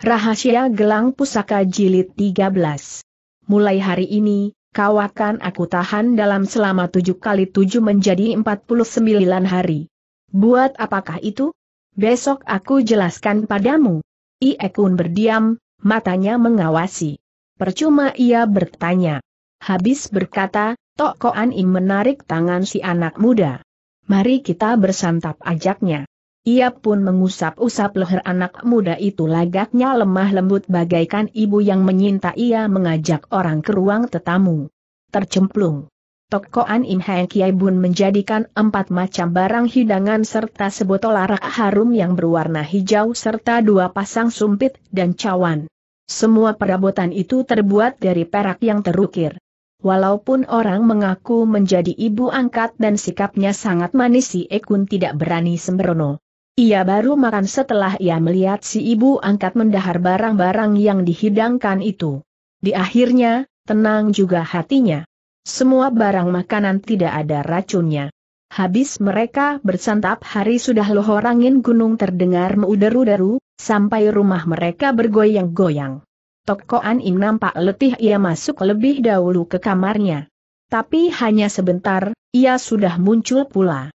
Rahasia Gelang Pusaka Jilid 13. Mulai hari ini, kau akan aku tahan dalam selama tujuh kali tujuh menjadi empat puluh sembilan hari. Buat apakah itu? Besok aku jelaskan padamu. Iekun berdiam, matanya mengawasi. Percuma ia bertanya. Habis berkata, Tok Koan Im menarik tangan si anak muda. Mari kita bersantap ajaknya. Ia pun mengusap-usap leher anak muda itu lagaknya lemah lembut bagaikan ibu yang menyinta ia mengajak orang ke ruang tetamu. Tercemplung. Tokoan Im Heng Kiai Bun menjadikan empat macam barang hidangan serta sebotol arak harum yang berwarna hijau serta dua pasang sumpit dan cawan. Semua perabotan itu terbuat dari perak yang terukir. Walaupun orang mengaku menjadi ibu angkat dan sikapnya sangat manis si Ekun tidak berani sembrono. Ia baru makan setelah ia melihat si ibu angkat mendahar barang-barang yang dihidangkan itu. Di akhirnya, tenang juga hatinya. Semua barang makanan tidak ada racunnya. Habis mereka bersantap hari sudah lohorangin gunung terdengar meuderu-deru, sampai rumah mereka bergoyang-goyang. Tokoan Im nampak letih ia masuk lebih dahulu ke kamarnya. Tapi hanya sebentar, ia sudah muncul pula.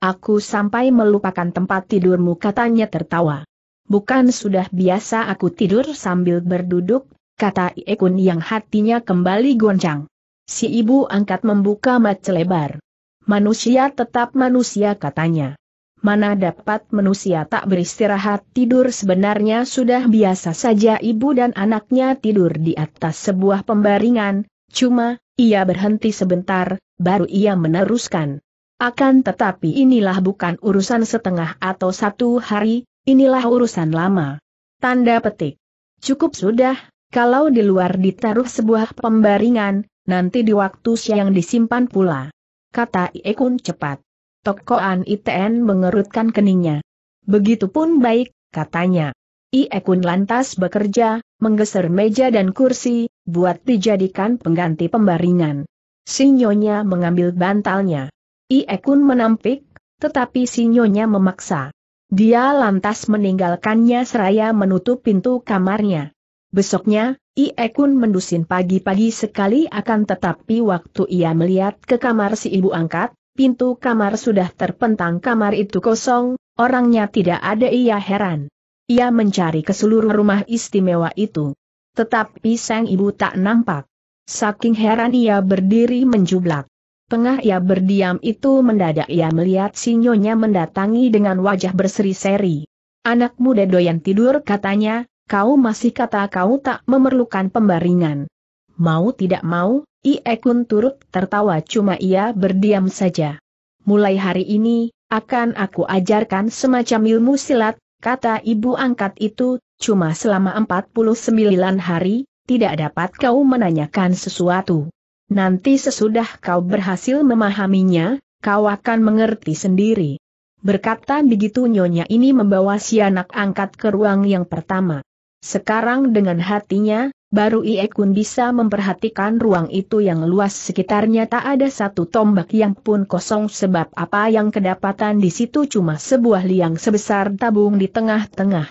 Aku sampai melupakan tempat tidurmu katanya tertawa. Bukan sudah biasa aku tidur sambil berduduk, kata Iekun yang hatinya kembali goncang. Si ibu angkat membuka mata lebar. Manusia tetap manusia katanya. Mana dapat manusia tak beristirahat tidur sebenarnya sudah biasa saja ibu dan anaknya tidur di atas sebuah pembaringan, cuma, ia berhenti sebentar, baru ia meneruskan. Akan tetapi inilah bukan urusan setengah atau satu hari, inilah urusan lama. Tanda petik. Cukup sudah, kalau di luar ditaruh sebuah pembaringan, nanti di waktu siang disimpan pula. Kata Iekun cepat. Tokoan ITN mengerutkan keningnya. Begitupun baik, katanya. Iekun lantas bekerja, menggeser meja dan kursi, buat dijadikan pengganti pembaringan. Sinyonya mengambil bantalnya. Iekun menampik, tetapi Sinyonya memaksa. Dia lantas meninggalkannya seraya menutup pintu kamarnya. Besoknya, Iekun mendusin pagi-pagi sekali akan tetapi waktu ia melihat ke kamar si ibu angkat, pintu kamar sudah terpentang kamar itu kosong, orangnya tidak ada ia heran. Ia mencari ke seluruh rumah istimewa itu. Tetapi sang ibu tak nampak. Saking heran ia berdiri menjublak. Tengah ia berdiam itu mendadak ia melihat Sinyonya mendatangi dengan wajah berseri-seri. Anak muda doyan tidur katanya, kau masih kata kau tak memerlukan pembaringan. Mau tidak mau, Ie Kun turut tertawa cuma ia berdiam saja. Mulai hari ini, akan aku ajarkan semacam ilmu silat, kata ibu angkat itu, cuma selama 49 hari, tidak dapat kau menanyakan sesuatu. Nanti sesudah kau berhasil memahaminya, kau akan mengerti sendiri. Berkata begitu nyonya ini membawa si anak angkat ke ruang yang pertama. Sekarang dengan hatinya, baru Ie Kun bisa memperhatikan ruang itu yang luas sekitarnya tak ada satu tombak yang pun kosong sebab apa yang kedapatan di situ cuma sebuah liang sebesar tabung di tengah-tengah.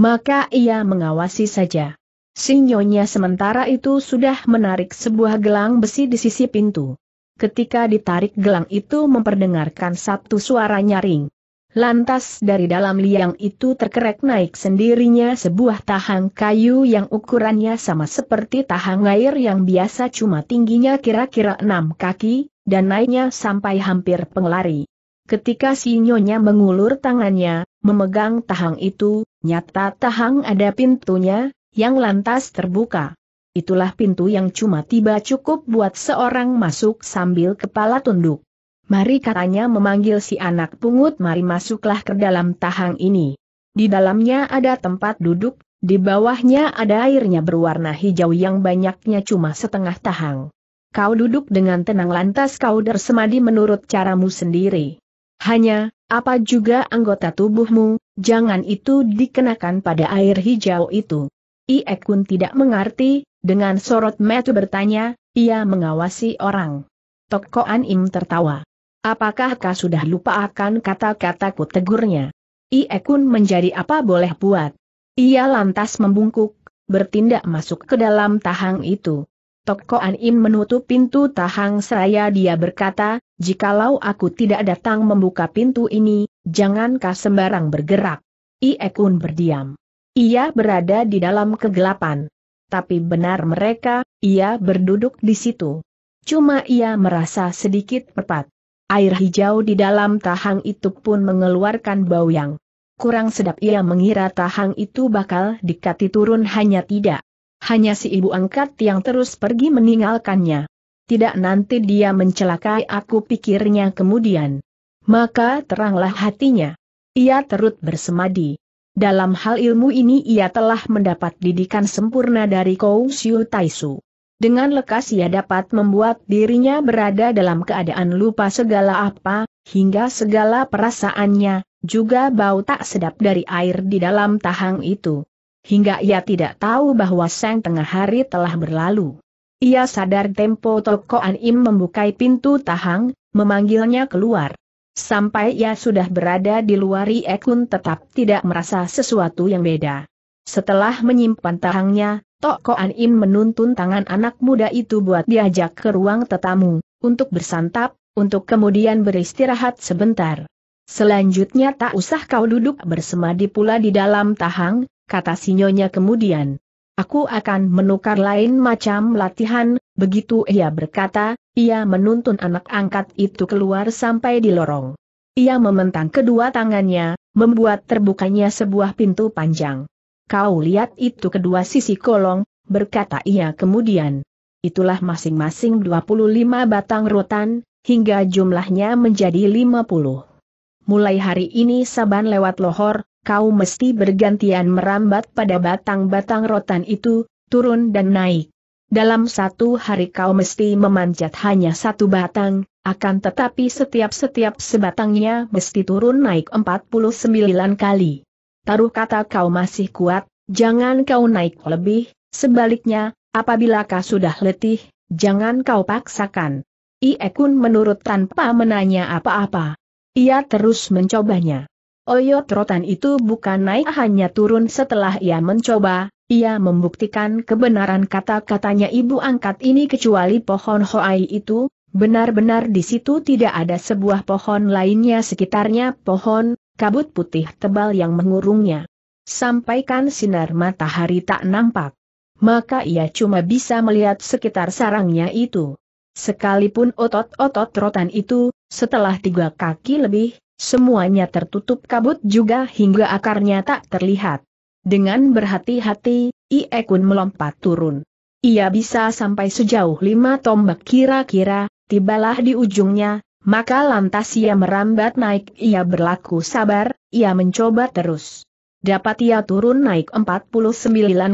Maka ia mengawasi saja. Sinyonya sementara itu sudah menarik sebuah gelang besi di sisi pintu. Ketika ditarik gelang itu memperdengarkan satu suara nyaring. Lantas dari dalam liang itu terkerek naik sendirinya sebuah tahang kayu yang ukurannya sama seperti tahang air yang biasa cuma tingginya kira-kira enam kaki, dan naiknya sampai hampir penglari. Ketika si nyonya mengulur tangannya, memegang tahang itu, nyata tahang ada pintunya, yang lantas terbuka. Itulah pintu yang cuma tiba cukup buat seorang masuk sambil kepala tunduk. Mari katanya memanggil si anak pungut mari masuklah ke dalam tahang ini. Di dalamnya ada tempat duduk, di bawahnya ada airnya berwarna hijau yang banyaknya cuma setengah tahang. Kau duduk dengan tenang lantas kau dersemadi menurut caramu sendiri. Hanya, apa juga anggota tubuhmu, jangan itu dikenakan pada air hijau itu. Ie Kun tidak mengerti, dengan sorot mata bertanya, ia mengawasi orang. Tokoan Im tertawa. Apakah kau sudah lupa akan kata-kataku tegurnya? Ie Kun menjadi apa boleh buat. Ia lantas membungkuk, bertindak masuk ke dalam tahang itu. Tokoan Im menutup pintu tahang seraya dia berkata, jikalau aku tidak datang membuka pintu ini, jangan kau sembarang bergerak. Ie Kun berdiam. Ia berada di dalam kegelapan. Tapi benar mereka, ia berduduk di situ. Cuma ia merasa sedikit pepat. Air hijau di dalam tahang itu pun mengeluarkan bau yang kurang sedap ia mengira tahang itu bakal dikati turun hanya tidak. Hanya si ibu angkat yang terus pergi meninggalkannya. Tidak nanti dia mencelakai aku pikirnya kemudian. Maka teranglah hatinya. Ia terus bersemadi. Dalam hal ilmu ini ia telah mendapat didikan sempurna dari Kou Siu Taisu. Dengan lekas ia dapat membuat dirinya berada dalam keadaan lupa segala apa, hingga segala perasaannya, juga bau tak sedap dari air di dalam tahang itu. Hingga ia tidak tahu bahwa sang tengah hari telah berlalu. Ia sadar tempo Toko Im membuka pintu tahang, memanggilnya keluar. Sampai ia sudah berada di luar Ekun tetap tidak merasa sesuatu yang beda. Setelah menyimpan tahangnya, Tok Koan Im menuntun tangan anak muda itu buat diajak ke ruang tetamu, untuk bersantap, untuk kemudian beristirahat sebentar. Selanjutnya tak usah kau duduk bersemadi pula di dalam tahang, kata sinyonya kemudian. Aku akan menukar lain macam latihan, begitu ia berkata, ia menuntun anak angkat itu keluar sampai di lorong. Ia mementang kedua tangannya, membuat terbukanya sebuah pintu panjang. Kau lihat itu kedua sisi kolong, berkata ia kemudian. Itulah masing-masing 25 batang rotan, hingga jumlahnya menjadi 50. Mulai hari ini saban lewat lohor, kau mesti bergantian merambat pada batang-batang rotan itu, turun dan naik dalam satu hari kau mesti memanjat hanya satu batang, akan tetapi setiap-setiap sebatangnya mesti turun naik 49 kali. Taruh kata kau masih kuat, jangan kau naik lebih, sebaliknya, apabila kau sudah letih, jangan kau paksakan. Iekun menurut tanpa menanya apa-apa. Ia terus mencobanya. Oyot rotan itu bukan naik hanya turun setelah ia mencoba, ia membuktikan kebenaran kata-katanya ibu angkat ini kecuali pohon Hoai itu, benar-benar di situ tidak ada sebuah pohon lainnya sekitarnya pohon, kabut putih tebal yang mengurungnya. Sampaikan sinar matahari tak nampak. Maka ia cuma bisa melihat sekitar sarangnya itu. Sekalipun otot-otot rotan itu, setelah tiga kaki lebih, semuanya tertutup kabut juga hingga akarnya tak terlihat. Dengan berhati-hati, Ie Kun melompat turun. Ia bisa sampai sejauh lima tombak kira-kira, tibalah di ujungnya, maka lantas ia merambat naik ia berlaku sabar, ia mencoba terus. Dapat ia turun naik 49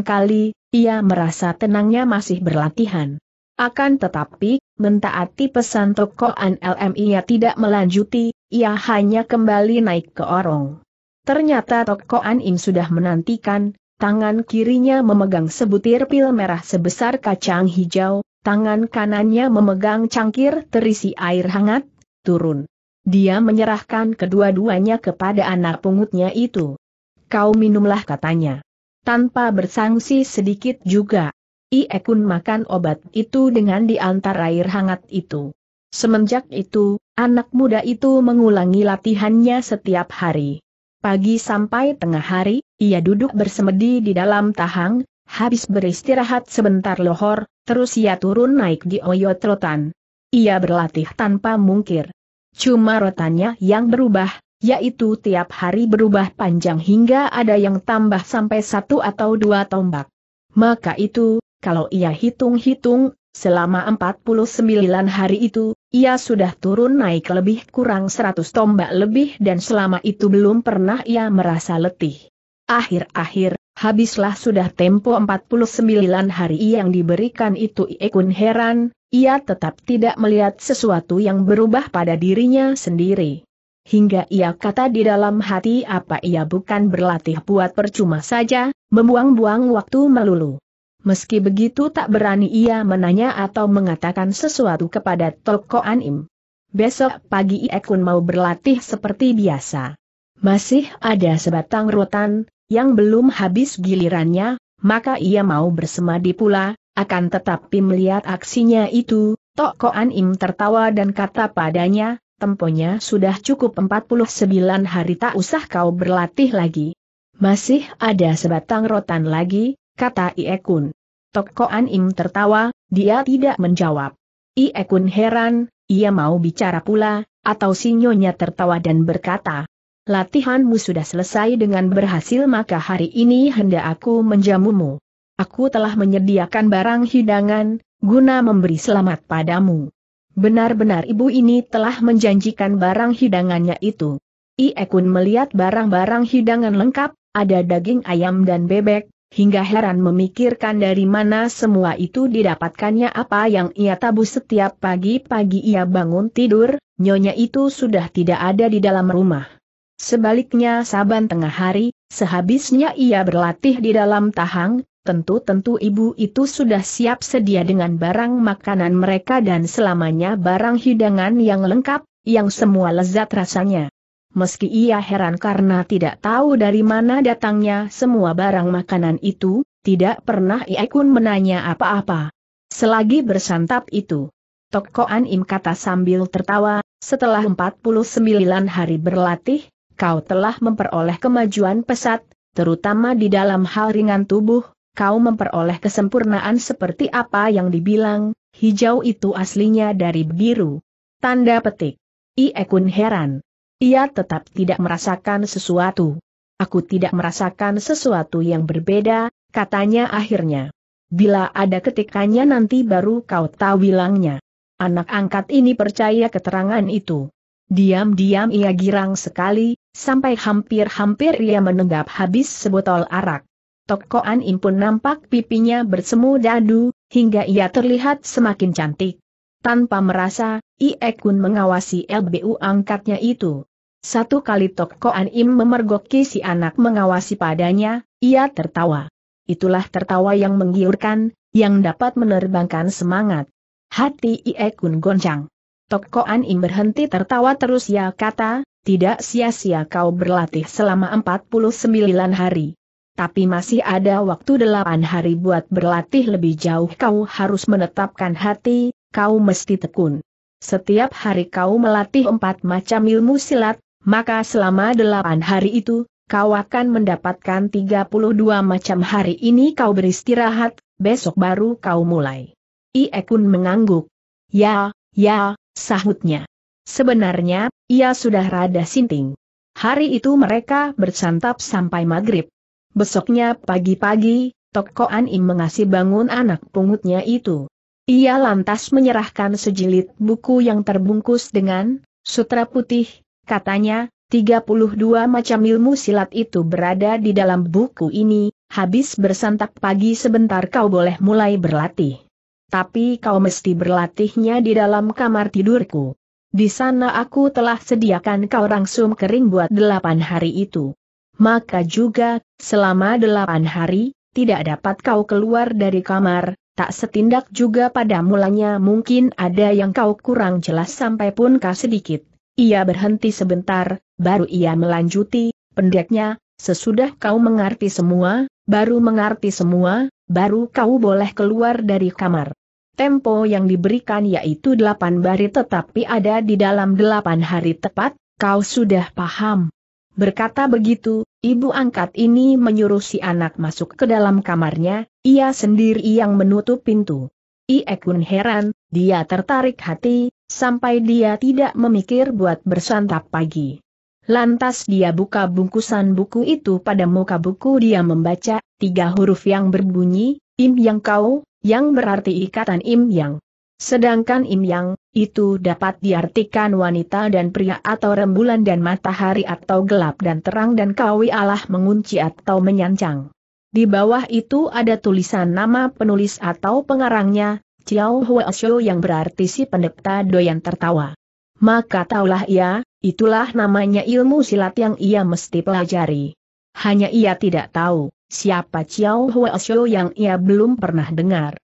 kali, ia merasa tenangnya masih berlatihan. Akan tetapi, mentaati pesan Tokoan LM ia tidak melanjuti, ia hanya kembali naik ke orong. Ternyata Toko An Im sudah menantikan, tangan kirinya memegang sebutir pil merah sebesar kacang hijau, tangan kanannya memegang cangkir terisi air hangat, turun. Dia menyerahkan kedua-duanya kepada anak pungutnya itu. Kau minumlah katanya. Tanpa bersangsi sedikit juga. Iekun makan obat itu dengan diantar air hangat itu. Semenjak itu, anak muda itu mengulangi latihannya setiap hari pagi sampai tengah hari, ia duduk bersemedi di dalam tahang, habis beristirahat sebentar lohor, terus ia turun naik di oyot rotan. Ia berlatih tanpa mungkir. Cuma rotannya yang berubah, yaitu tiap hari berubah panjang hingga ada yang tambah sampai satu atau dua tombak. Maka itu, kalau ia hitung-hitung, Selama 49 hari itu, ia sudah turun naik lebih kurang 100 tombak lebih dan selama itu belum pernah ia merasa letih. Akhir-akhir, habislah sudah tempo 49 hari yang diberikan itu Iekun heran, ia tetap tidak melihat sesuatu yang berubah pada dirinya sendiri. Hingga ia kata di dalam hati apa ia bukan berlatih buat percuma saja, membuang-buang waktu melulu meski begitu tak berani ia menanya atau mengatakan sesuatu kepada Toko Anim. Besok pagi Iekun mau berlatih seperti biasa. Masih ada sebatang rotan, yang belum habis gilirannya, maka ia mau bersemadi pula, akan tetapi melihat aksinya itu, Toko Anim tertawa dan kata padanya, temponya sudah cukup 49 hari tak usah kau berlatih lagi. Masih ada sebatang rotan lagi, kata Iekun. Tok Koan Im tertawa, dia tidak menjawab. Ie Kun heran, ia mau bicara pula, atau sinyonya tertawa dan berkata, Latihanmu sudah selesai dengan berhasil maka hari ini hendak aku menjamumu. Aku telah menyediakan barang hidangan, guna memberi selamat padamu. Benar-benar ibu ini telah menjanjikan barang hidangannya itu. Iekun melihat barang-barang hidangan lengkap, ada daging ayam dan bebek, hingga heran memikirkan dari mana semua itu didapatkannya apa yang ia tabu setiap pagi-pagi ia bangun tidur, nyonya itu sudah tidak ada di dalam rumah. Sebaliknya saban tengah hari, sehabisnya ia berlatih di dalam tahang, tentu-tentu ibu itu sudah siap sedia dengan barang makanan mereka dan selamanya barang hidangan yang lengkap, yang semua lezat rasanya meski ia heran karena tidak tahu dari mana datangnya semua barang makanan itu, tidak pernah ia pun menanya apa-apa. Selagi bersantap itu, Tokoan Im kata sambil tertawa, setelah 49 hari berlatih, kau telah memperoleh kemajuan pesat, terutama di dalam hal ringan tubuh, kau memperoleh kesempurnaan seperti apa yang dibilang, hijau itu aslinya dari biru. Tanda petik. Iekun heran. Ia tetap tidak merasakan sesuatu. Aku tidak merasakan sesuatu yang berbeda, katanya akhirnya. Bila ada ketikannya nanti baru kau tahu bilangnya. Anak angkat ini percaya keterangan itu. Diam-diam ia girang sekali, sampai hampir-hampir ia menenggap habis sebotol arak. Tokoan impun nampak pipinya bersemu dadu, hingga ia terlihat semakin cantik. Tanpa merasa, Ie Kun mengawasi LBU angkatnya itu. Satu kali Tok Koan Im memergoki si anak mengawasi padanya, ia tertawa. Itulah tertawa yang menggiurkan, yang dapat menerbangkan semangat. Hati Ie Kun goncang. Tok Koan Im berhenti tertawa terus ia kata, tidak sia-sia kau berlatih selama 49 hari tapi masih ada waktu delapan hari buat berlatih lebih jauh kau harus menetapkan hati, kau mesti tekun. Setiap hari kau melatih empat macam ilmu silat, maka selama delapan hari itu, kau akan mendapatkan 32 macam hari ini kau beristirahat, besok baru kau mulai. Iekun mengangguk. Ya, ya, sahutnya. Sebenarnya, ia sudah rada sinting. Hari itu mereka bersantap sampai maghrib. Besoknya pagi-pagi, toko Anim mengasih bangun anak pungutnya itu. Ia lantas menyerahkan sejilid buku yang terbungkus dengan sutra putih, katanya, 32 macam ilmu silat itu berada di dalam buku ini, habis bersantap pagi sebentar kau boleh mulai berlatih. Tapi kau mesti berlatihnya di dalam kamar tidurku. Di sana aku telah sediakan kau rangsum kering buat delapan hari itu. Maka juga, selama delapan hari, tidak dapat kau keluar dari kamar, tak setindak juga pada mulanya mungkin ada yang kau kurang jelas sampai pun kah sedikit. Ia berhenti sebentar, baru ia melanjuti, pendeknya, sesudah kau mengerti semua, baru mengerti semua, baru kau boleh keluar dari kamar. Tempo yang diberikan yaitu delapan hari tetapi ada di dalam delapan hari tepat, kau sudah paham. Berkata begitu, ibu angkat ini menyuruh si anak masuk ke dalam kamarnya, ia sendiri yang menutup pintu. Iekun heran, dia tertarik hati, sampai dia tidak memikir buat bersantap pagi. Lantas dia buka bungkusan buku itu pada muka buku dia membaca, tiga huruf yang berbunyi, Im Yang Kau, yang berarti ikatan Im Yang. Sedangkan Im Yang, itu dapat diartikan wanita dan pria atau rembulan dan matahari atau gelap dan terang dan kawi Allah mengunci atau menyancang. Di bawah itu ada tulisan nama penulis atau pengarangnya, Chiao Hua Xiu yang berarti si pendeta doyan tertawa. Maka taulah ia, itulah namanya ilmu silat yang ia mesti pelajari. Hanya ia tidak tahu, siapa Chiao Hua Xiu yang ia belum pernah dengar.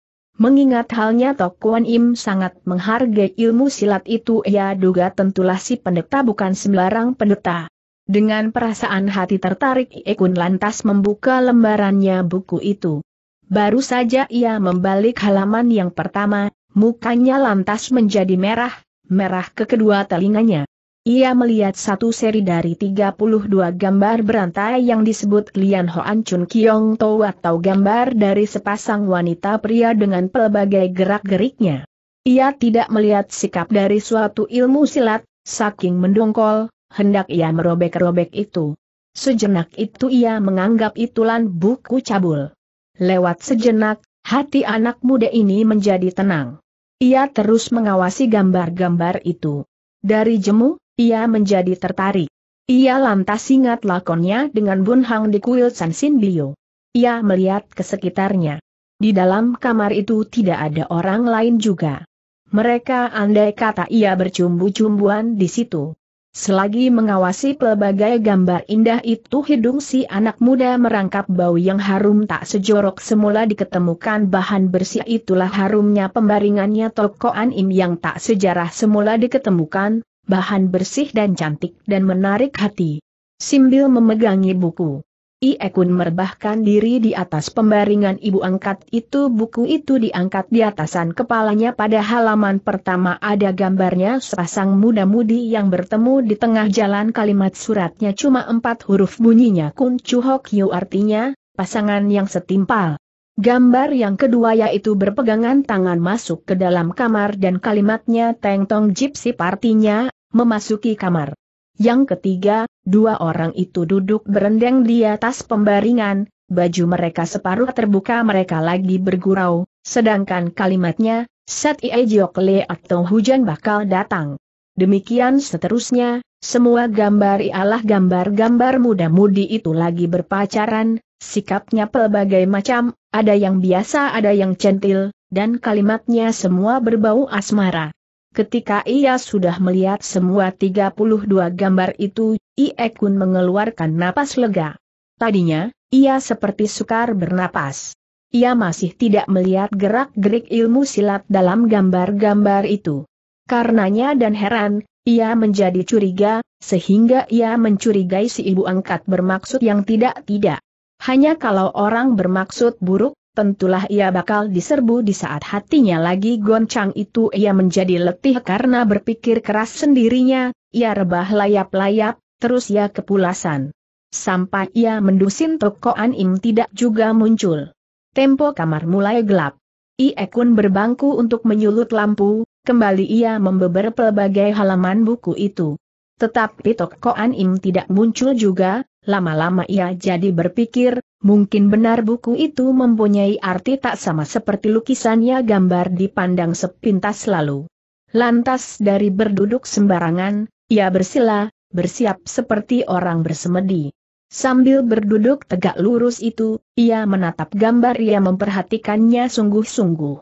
Mengingat halnya Tok Kuan Im sangat menghargai ilmu silat itu ia duga tentulah si pendeta bukan sembarang pendeta. Dengan perasaan hati tertarik Ekun lantas membuka lembarannya buku itu. Baru saja ia membalik halaman yang pertama, mukanya lantas menjadi merah, merah ke kedua telinganya. Ia melihat satu seri dari 32 gambar berantai yang disebut Lian Hoan Chun Kiong To atau gambar dari sepasang wanita pria dengan pelbagai gerak-geriknya. Ia tidak melihat sikap dari suatu ilmu silat, saking mendongkol, hendak ia merobek-robek itu. Sejenak itu ia menganggap itulan buku cabul. Lewat sejenak, hati anak muda ini menjadi tenang. Ia terus mengawasi gambar-gambar itu. Dari jemu, ia menjadi tertarik. Ia lantas ingat lakonnya dengan Bun Hang di kuil San Sin Bio. Ia melihat ke sekitarnya. Di dalam kamar itu tidak ada orang lain juga. Mereka andai kata ia bercumbu-cumbuan di situ. Selagi mengawasi pelbagai gambar indah itu hidung si anak muda merangkap bau yang harum tak sejorok semula diketemukan bahan bersih itulah harumnya pembaringannya tokoan im yang tak sejarah semula diketemukan, bahan bersih dan cantik dan menarik hati. Simbil memegangi buku. Iekun merbahkan diri di atas pembaringan ibu angkat itu buku itu diangkat di atasan kepalanya pada halaman pertama ada gambarnya sepasang muda-mudi yang bertemu di tengah jalan kalimat suratnya cuma empat huruf bunyinya kun chu hok yu artinya, pasangan yang setimpal. Gambar yang kedua yaitu berpegangan tangan masuk ke dalam kamar dan kalimatnya Teng Tong Gypsy partinya memasuki kamar. Yang ketiga, dua orang itu duduk berendeng di atas pembaringan, baju mereka separuh terbuka mereka lagi bergurau, sedangkan kalimatnya, Set jokle atau hujan bakal datang. Demikian seterusnya, semua gambar ialah gambar-gambar muda-mudi itu lagi berpacaran, sikapnya pelbagai macam, ada yang biasa ada yang centil, dan kalimatnya semua berbau asmara. Ketika ia sudah melihat semua 32 gambar itu, Ie Kun mengeluarkan napas lega. Tadinya, ia seperti sukar bernapas. Ia masih tidak melihat gerak-gerik ilmu silat dalam gambar-gambar itu. Karenanya dan heran, ia menjadi curiga, sehingga ia mencurigai si ibu angkat bermaksud yang tidak-tidak. Hanya kalau orang bermaksud buruk, tentulah ia bakal diserbu di saat hatinya lagi goncang itu ia menjadi letih karena berpikir keras sendirinya, ia rebah layap-layap, terus ia kepulasan. Sampai ia mendusin tokoan Anim tidak juga muncul. Tempo kamar mulai gelap. Iekun berbangku untuk menyulut lampu, kembali ia membeber pelbagai halaman buku itu. Tetapi tokoan Anim tidak muncul juga, lama-lama ia jadi berpikir, Mungkin benar buku itu mempunyai arti tak sama seperti lukisannya gambar dipandang sepintas lalu. Lantas dari berduduk sembarangan, ia bersila, bersiap seperti orang bersemedi. Sambil berduduk tegak lurus itu, ia menatap gambar ia memperhatikannya sungguh-sungguh.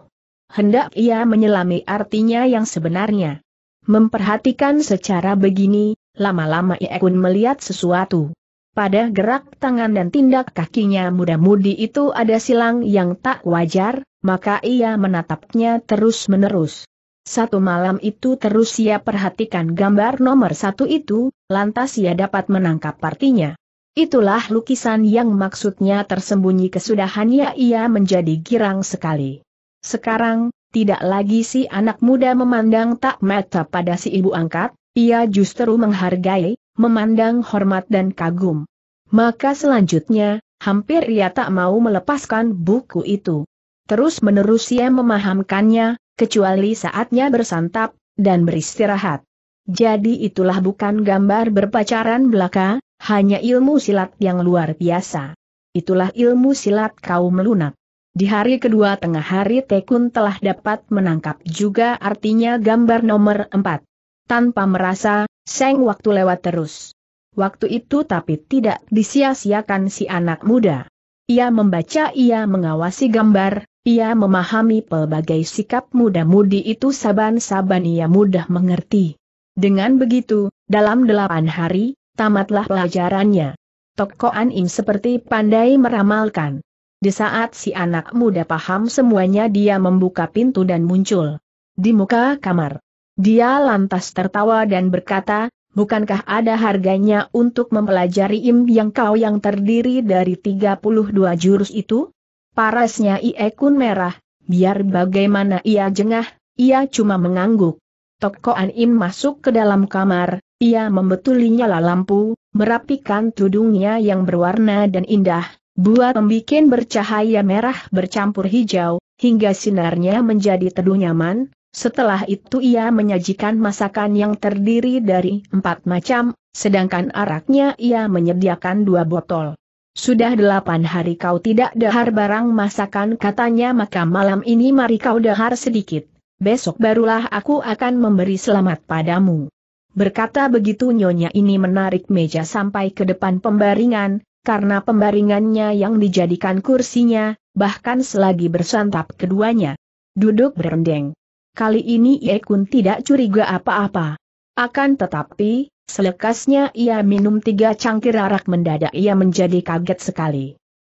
Hendak ia menyelami artinya yang sebenarnya. Memperhatikan secara begini, lama-lama ia pun melihat sesuatu. Pada gerak tangan dan tindak kakinya muda-mudi itu ada silang yang tak wajar, maka ia menatapnya terus-menerus. Satu malam itu terus ia perhatikan gambar nomor satu itu, lantas ia dapat menangkap partinya. Itulah lukisan yang maksudnya tersembunyi kesudahannya ia menjadi girang sekali. Sekarang, tidak lagi si anak muda memandang tak mata pada si ibu angkat, ia justru menghargai, memandang hormat dan kagum. Maka selanjutnya, hampir ia tak mau melepaskan buku itu. Terus-menerus ia memahamkannya, kecuali saatnya bersantap dan beristirahat. Jadi itulah bukan gambar berpacaran belaka, hanya ilmu silat yang luar biasa. Itulah ilmu silat kaum lunak. Di hari kedua tengah hari Tekun telah dapat menangkap juga artinya gambar nomor empat. Tanpa merasa, Seng waktu lewat terus. Waktu itu tapi tidak disia-siakan si anak muda. Ia membaca, ia mengawasi gambar, ia memahami pelbagai sikap muda-mudi itu saban-saban ia mudah mengerti. Dengan begitu, dalam delapan hari, tamatlah pelajarannya. Toko Anim Im seperti pandai meramalkan. Di saat si anak muda paham semuanya dia membuka pintu dan muncul. Di muka kamar. Dia lantas tertawa dan berkata, bukankah ada harganya untuk mempelajari im yang kau yang terdiri dari 32 jurus itu? Parasnya Kun merah, biar bagaimana ia jengah, ia cuma mengangguk. Tokoan Im masuk ke dalam kamar, ia membetulinya nyala lampu, merapikan tudungnya yang berwarna dan indah, buat membuat bercahaya merah bercampur hijau, hingga sinarnya menjadi teduh nyaman, setelah itu ia menyajikan masakan yang terdiri dari empat macam, sedangkan araknya ia menyediakan dua botol. Sudah delapan hari kau tidak dahar barang masakan katanya maka malam ini mari kau dahar sedikit, besok barulah aku akan memberi selamat padamu. Berkata begitu nyonya ini menarik meja sampai ke depan pembaringan, karena pembaringannya yang dijadikan kursinya, bahkan selagi bersantap keduanya. Duduk berendeng. Kali ini Ye Kun tidak curiga apa-apa. Akan tetapi, selekasnya ia minum tiga cangkir arak mendadak ia menjadi kaget sekali.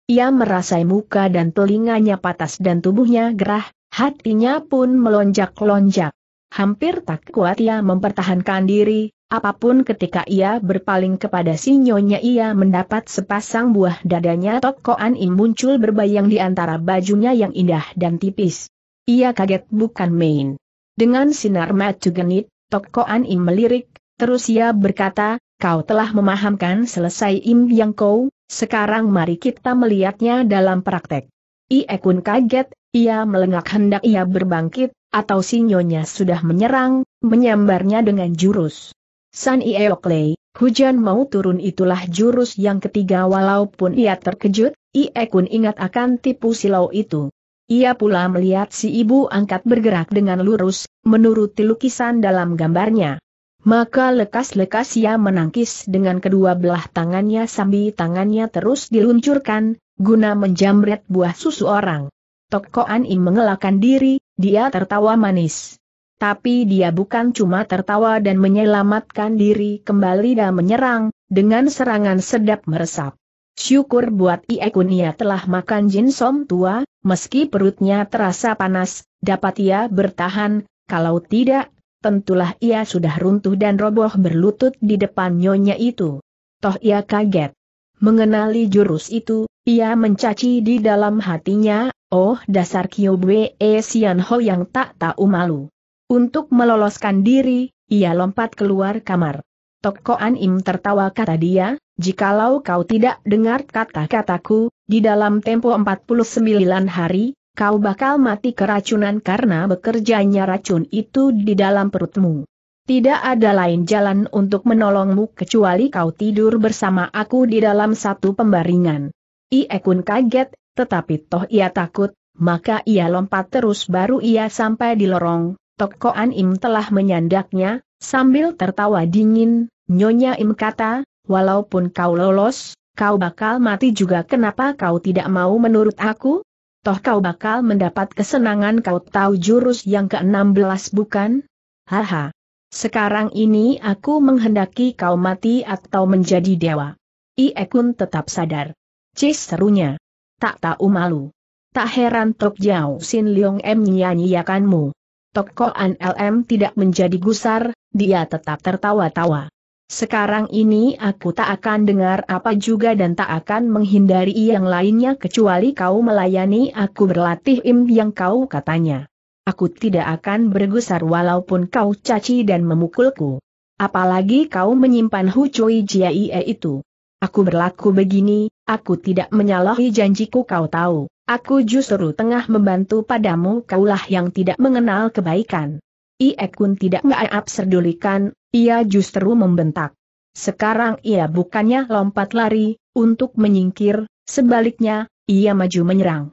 Ia merasai muka dan telinganya patas dan tubuhnya gerah, hatinya pun melonjak-lonjak. Hampir tak kuat ia mempertahankan diri, apapun ketika ia berpaling kepada si nyonya ia mendapat sepasang buah dadanya tokoan im muncul berbayang di antara bajunya yang indah dan tipis. Ia kaget bukan main. Dengan sinar matu genit, Tokoan Im melirik, terus ia berkata, kau telah memahamkan selesai Im yang kau, sekarang mari kita melihatnya dalam praktek. Ie Kun kaget, ia melengak hendak ia berbangkit, atau sinyonya sudah menyerang, menyambarnya dengan jurus. San Ieoklei, hujan mau turun itulah jurus yang ketiga walaupun ia terkejut, Ie Kun ingat akan tipu silau itu. Ia pula melihat si ibu angkat bergerak dengan lurus, menuruti lukisan dalam gambarnya. Maka lekas-lekas ia menangkis dengan kedua belah tangannya sambil tangannya terus diluncurkan, guna menjamret buah susu orang. Tokoan Im mengelakkan diri, dia tertawa manis. Tapi dia bukan cuma tertawa dan menyelamatkan diri kembali dan menyerang, dengan serangan sedap meresap. Syukur buat Ie ia telah makan jin som tua, Meski perutnya terasa panas, dapat ia bertahan, kalau tidak, tentulah ia sudah runtuh dan roboh berlutut di depan nyonya itu. Toh ia kaget. Mengenali jurus itu, ia mencaci di dalam hatinya, oh dasar Kyobwe Bwe Sian Ho yang tak tahu malu. Untuk meloloskan diri, ia lompat keluar kamar. Tokoan Im tertawa kata dia, jikalau kau tidak dengar kata-kataku, di dalam tempo 49 hari, kau bakal mati keracunan karena bekerjanya racun itu di dalam perutmu. Tidak ada lain jalan untuk menolongmu kecuali kau tidur bersama aku di dalam satu pembaringan. Ie kun kaget, tetapi toh ia takut, maka ia lompat terus baru ia sampai di lorong, Tokoan Im telah menyandaknya, sambil tertawa dingin, Nyonya Im kata, walaupun kau lolos, kau bakal mati juga kenapa kau tidak mau menurut aku? Toh kau bakal mendapat kesenangan kau tahu jurus yang ke-16 bukan? Haha. Sekarang ini aku menghendaki kau mati atau menjadi dewa. Iekun tetap sadar. Cis serunya. Tak tahu malu. Tak heran Tok Jauh Sin Leong M nyanyiakanmu. Tok Koan LM tidak menjadi gusar, dia tetap tertawa-tawa. Sekarang ini aku tak akan dengar apa juga dan tak akan menghindari yang lainnya kecuali kau melayani aku berlatih im yang kau katanya. Aku tidak akan bergusar walaupun kau caci dan memukulku. Apalagi kau menyimpan Hu hucui jiaie itu. Aku berlaku begini, aku tidak menyalahi janjiku kau tahu. Aku justru tengah membantu padamu kaulah yang tidak mengenal kebaikan. Iekun tidak ngaap serdulikan ia justru membentak. Sekarang ia bukannya lompat lari, untuk menyingkir, sebaliknya, ia maju menyerang.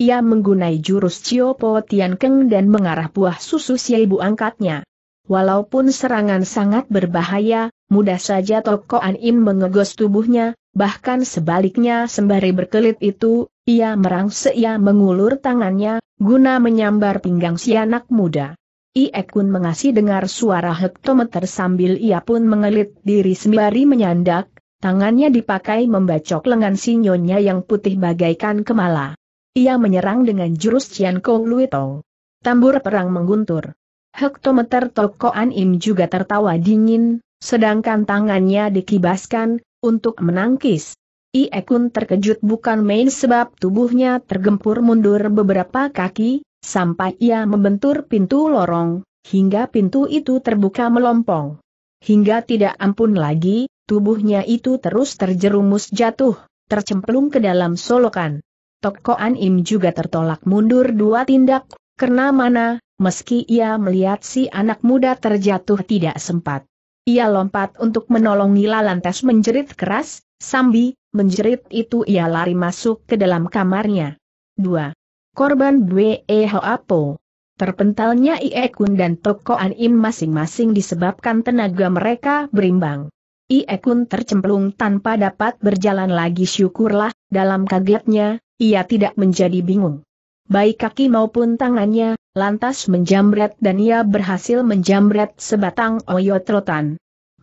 Ia menggunai jurus Po Tian Keng dan mengarah buah susu si ibu angkatnya. Walaupun serangan sangat berbahaya, mudah saja Toko An Im mengegos tubuhnya, bahkan sebaliknya sembari berkelit itu, ia merangsek. ia mengulur tangannya, guna menyambar pinggang si anak muda. Ie Kun mengasih dengar suara hektometer sambil ia pun mengelit diri sembari menyandak, tangannya dipakai membacok lengan sinyonya yang putih bagaikan kemala. Ia menyerang dengan jurus Cian Kong Lui Tambur perang mengguntur. Hektometer Toko An Im juga tertawa dingin, sedangkan tangannya dikibaskan, untuk menangkis. Iekun terkejut bukan main sebab tubuhnya tergempur mundur beberapa kaki, sampai ia membentur pintu lorong, hingga pintu itu terbuka melompong. Hingga tidak ampun lagi, tubuhnya itu terus terjerumus jatuh, tercemplung ke dalam solokan. Tokoan Im juga tertolak mundur dua tindak, karena mana, meski ia melihat si anak muda terjatuh tidak sempat. Ia lompat untuk menolongi lantas menjerit keras, sambil menjerit itu ia lari masuk ke dalam kamarnya. 2 korban BEH Hoapo. Terpentalnya Iekun dan Toko Im masing-masing disebabkan tenaga mereka berimbang. Iekun tercemplung tanpa dapat berjalan lagi syukurlah, dalam kagetnya, ia tidak menjadi bingung. Baik kaki maupun tangannya, lantas menjamret dan ia berhasil menjamret sebatang oyot rotan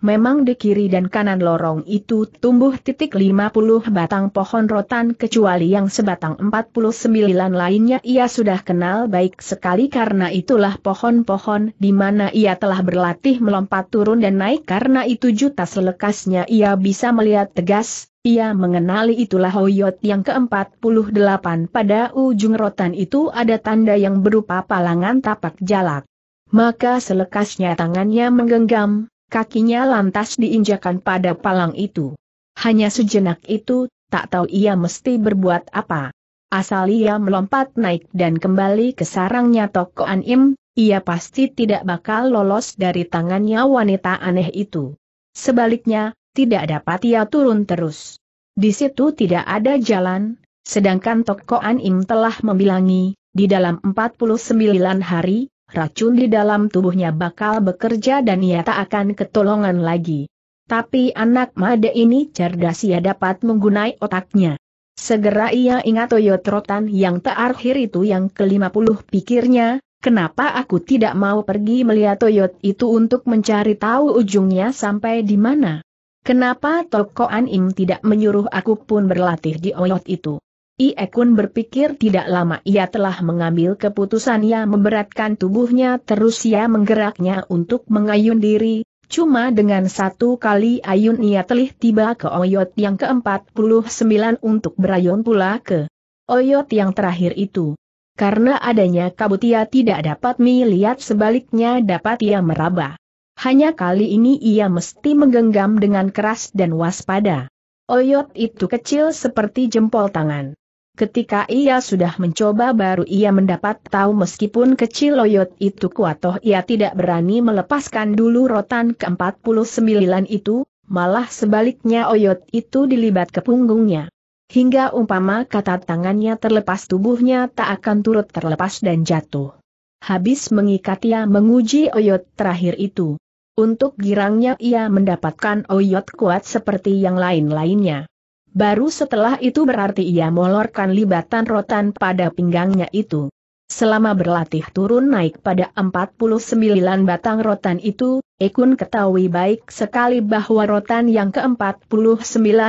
memang di kiri dan kanan lorong itu tumbuh titik 50 batang pohon rotan kecuali yang sebatang 49 lainnya ia sudah kenal baik sekali karena itulah pohon-pohon di mana ia telah berlatih melompat turun dan naik karena itu juta selekasnya ia bisa melihat tegas, ia mengenali itulah hoyot yang ke-48 pada ujung rotan itu ada tanda yang berupa palangan tapak jalak. Maka selekasnya tangannya menggenggam, kakinya lantas diinjakan pada palang itu. Hanya sejenak itu, tak tahu ia mesti berbuat apa. Asal ia melompat naik dan kembali ke sarangnya Toko Anim, ia pasti tidak bakal lolos dari tangannya wanita aneh itu. Sebaliknya, tidak dapat ia turun terus. Di situ tidak ada jalan, sedangkan Toko Anim telah membilangi, di dalam 49 hari, racun di dalam tubuhnya bakal bekerja dan ia tak akan ketolongan lagi. Tapi anak Made ini cerdas ia dapat menggunai otaknya. Segera ia ingat Toyotrotan yang terakhir itu yang ke-50 pikirnya, kenapa aku tidak mau pergi melihat Toyot itu untuk mencari tahu ujungnya sampai di mana? Kenapa toko anim tidak menyuruh aku pun berlatih di Oyot itu? Ie Kun berpikir tidak lama ia telah mengambil keputusan ia memberatkan tubuhnya terus ia menggeraknya untuk mengayun diri, cuma dengan satu kali ayun ia telih tiba ke oyot yang ke-49 untuk berayun pula ke oyot yang terakhir itu. Karena adanya kabut ia tidak dapat melihat sebaliknya dapat ia meraba. Hanya kali ini ia mesti menggenggam dengan keras dan waspada. Oyot itu kecil seperti jempol tangan. Ketika ia sudah mencoba baru ia mendapat tahu meskipun kecil loyot itu kuatoh, ia tidak berani melepaskan dulu rotan ke-49 itu, malah sebaliknya oyot itu dilibat ke punggungnya. Hingga umpama kata tangannya terlepas tubuhnya tak akan turut terlepas dan jatuh. Habis mengikat ia menguji oyot terakhir itu. Untuk girangnya ia mendapatkan oyot kuat seperti yang lain-lainnya. Baru setelah itu berarti ia molorkan libatan rotan pada pinggangnya itu. Selama berlatih turun naik pada 49 batang rotan itu, Ekun ketahui baik sekali bahwa rotan yang ke-49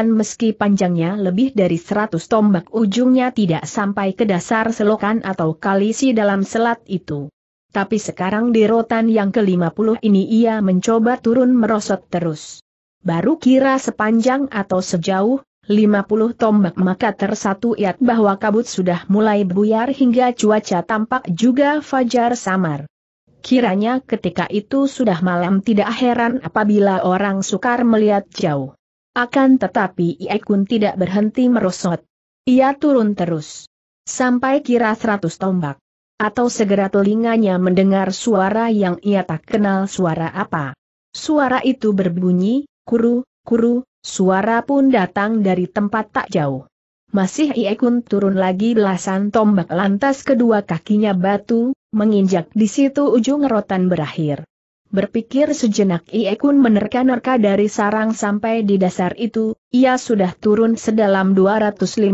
meski panjangnya lebih dari 100 tombak ujungnya tidak sampai ke dasar selokan atau kalisi dalam selat itu. Tapi sekarang di rotan yang ke-50 ini ia mencoba turun merosot terus. Baru kira sepanjang atau sejauh, 50 tombak maka tersatu iat bahwa kabut sudah mulai buyar hingga cuaca tampak juga fajar samar. Kiranya ketika itu sudah malam tidak heran apabila orang sukar melihat jauh. Akan tetapi Iekun tidak berhenti merosot. Ia turun terus. Sampai kira 100 tombak. Atau segera telinganya mendengar suara yang ia tak kenal suara apa. Suara itu berbunyi, kuru, kuru, Suara pun datang dari tempat tak jauh. Masih Iekun turun lagi belasan tombak lantas kedua kakinya batu, menginjak di situ ujung rotan berakhir. Berpikir sejenak Iekun menerka-nerka dari sarang sampai di dasar itu, ia sudah turun sedalam 250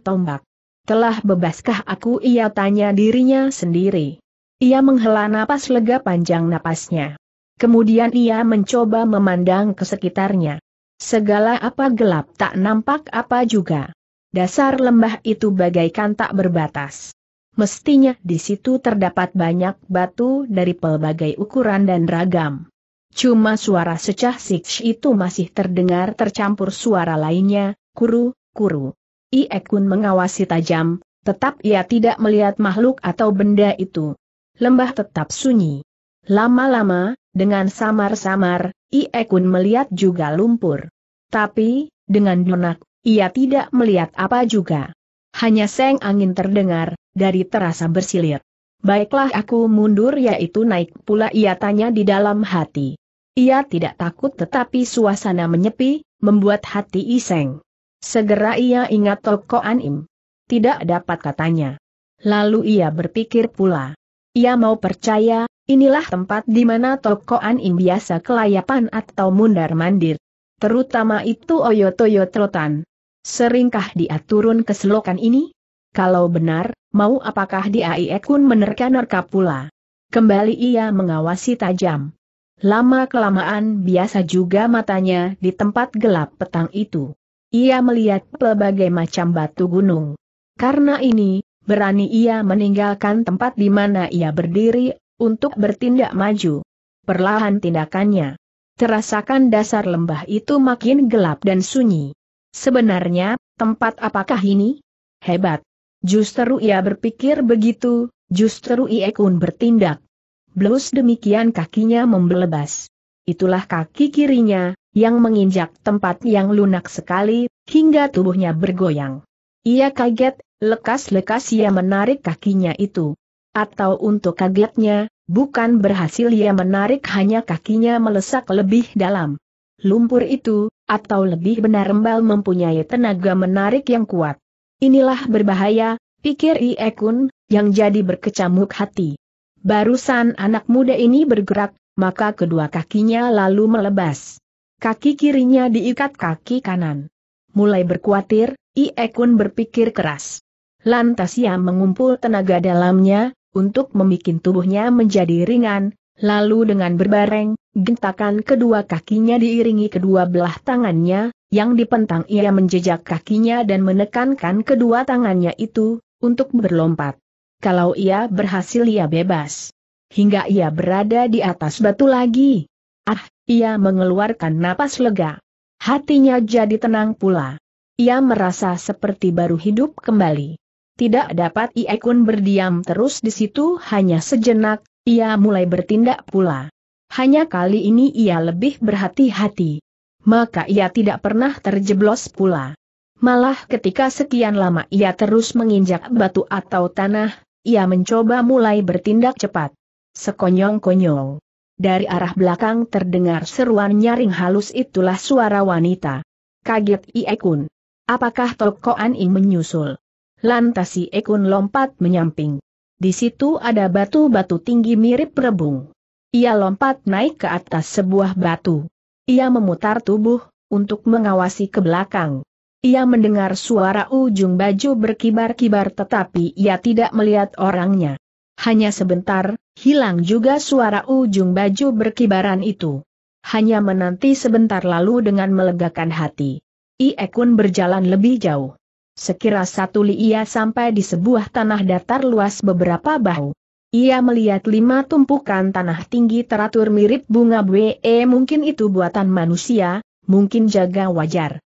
tombak. Telah bebaskah aku ia tanya dirinya sendiri. Ia menghela napas lega panjang napasnya. Kemudian ia mencoba memandang ke sekitarnya. Segala apa gelap tak nampak apa juga. Dasar lembah itu bagaikan tak berbatas. Mestinya di situ terdapat banyak batu dari pelbagai ukuran dan ragam. Cuma suara secah siksh itu masih terdengar tercampur suara lainnya, kuru, kuru. Iekun mengawasi tajam, tetap ia tidak melihat makhluk atau benda itu. Lembah tetap sunyi. Lama-lama, dengan samar-samar, Iekun melihat juga lumpur. Tapi, dengan donak, ia tidak melihat apa juga. Hanya seng angin terdengar, dari terasa bersilir. Baiklah aku mundur yaitu naik pula ia tanya di dalam hati. Ia tidak takut tetapi suasana menyepi, membuat hati iseng. Segera ia ingat Toko Anim. Tidak dapat katanya. Lalu ia berpikir pula. Ia mau percaya, inilah tempat di mana Toko Anim biasa kelayapan atau mundar-mandir. Terutama itu Oyo Toyo Trotan. Seringkah dia turun ke selokan ini? Kalau benar, mau apakah dia ikut menerka-nerka pula? Kembali ia mengawasi tajam. Lama-kelamaan biasa juga matanya di tempat gelap petang itu. Ia melihat pelbagai macam batu gunung. Karena ini, berani ia meninggalkan tempat di mana ia berdiri, untuk bertindak maju. Perlahan tindakannya terasakan dasar lembah itu makin gelap dan sunyi. Sebenarnya, tempat apakah ini? Hebat. Justru ia berpikir begitu, justru Iekun bertindak. Blus demikian kakinya membelebas. Itulah kaki kirinya, yang menginjak tempat yang lunak sekali, hingga tubuhnya bergoyang. Ia kaget, lekas-lekas ia menarik kakinya itu. Atau untuk kagetnya, Bukan berhasil ia menarik hanya kakinya melesak lebih dalam. Lumpur itu, atau lebih benar embal mempunyai tenaga menarik yang kuat. Inilah berbahaya, pikir Iekun, yang jadi berkecamuk hati. Barusan anak muda ini bergerak, maka kedua kakinya lalu melebas. Kaki kirinya diikat kaki kanan. Mulai berkuatir, Iekun berpikir keras. Lantas ia mengumpul tenaga dalamnya, untuk membuat tubuhnya menjadi ringan, lalu dengan berbareng, gentakan kedua kakinya diiringi kedua belah tangannya, yang dipentang ia menjejak kakinya dan menekankan kedua tangannya itu, untuk berlompat. Kalau ia berhasil ia bebas. Hingga ia berada di atas batu lagi. Ah, ia mengeluarkan napas lega. Hatinya jadi tenang pula. Ia merasa seperti baru hidup kembali. Tidak dapat Iekun berdiam terus di situ hanya sejenak, ia mulai bertindak pula. Hanya kali ini ia lebih berhati-hati. Maka ia tidak pernah terjeblos pula. Malah ketika sekian lama ia terus menginjak batu atau tanah, ia mencoba mulai bertindak cepat. Sekonyong-konyong. Dari arah belakang terdengar seruan nyaring halus itulah suara wanita. Kaget Iekun. Apakah Tokoan Ing menyusul? Lantas si Ekun lompat menyamping. Di situ ada batu-batu tinggi mirip rebung. Ia lompat naik ke atas sebuah batu. Ia memutar tubuh, untuk mengawasi ke belakang. Ia mendengar suara ujung baju berkibar-kibar tetapi ia tidak melihat orangnya. Hanya sebentar, hilang juga suara ujung baju berkibaran itu. Hanya menanti sebentar lalu dengan melegakan hati. Iekun berjalan lebih jauh. Sekira satu li ia sampai di sebuah tanah datar luas beberapa bahu. Ia melihat lima tumpukan tanah tinggi teratur mirip bunga BE eh, mungkin itu buatan manusia, mungkin jaga wajar.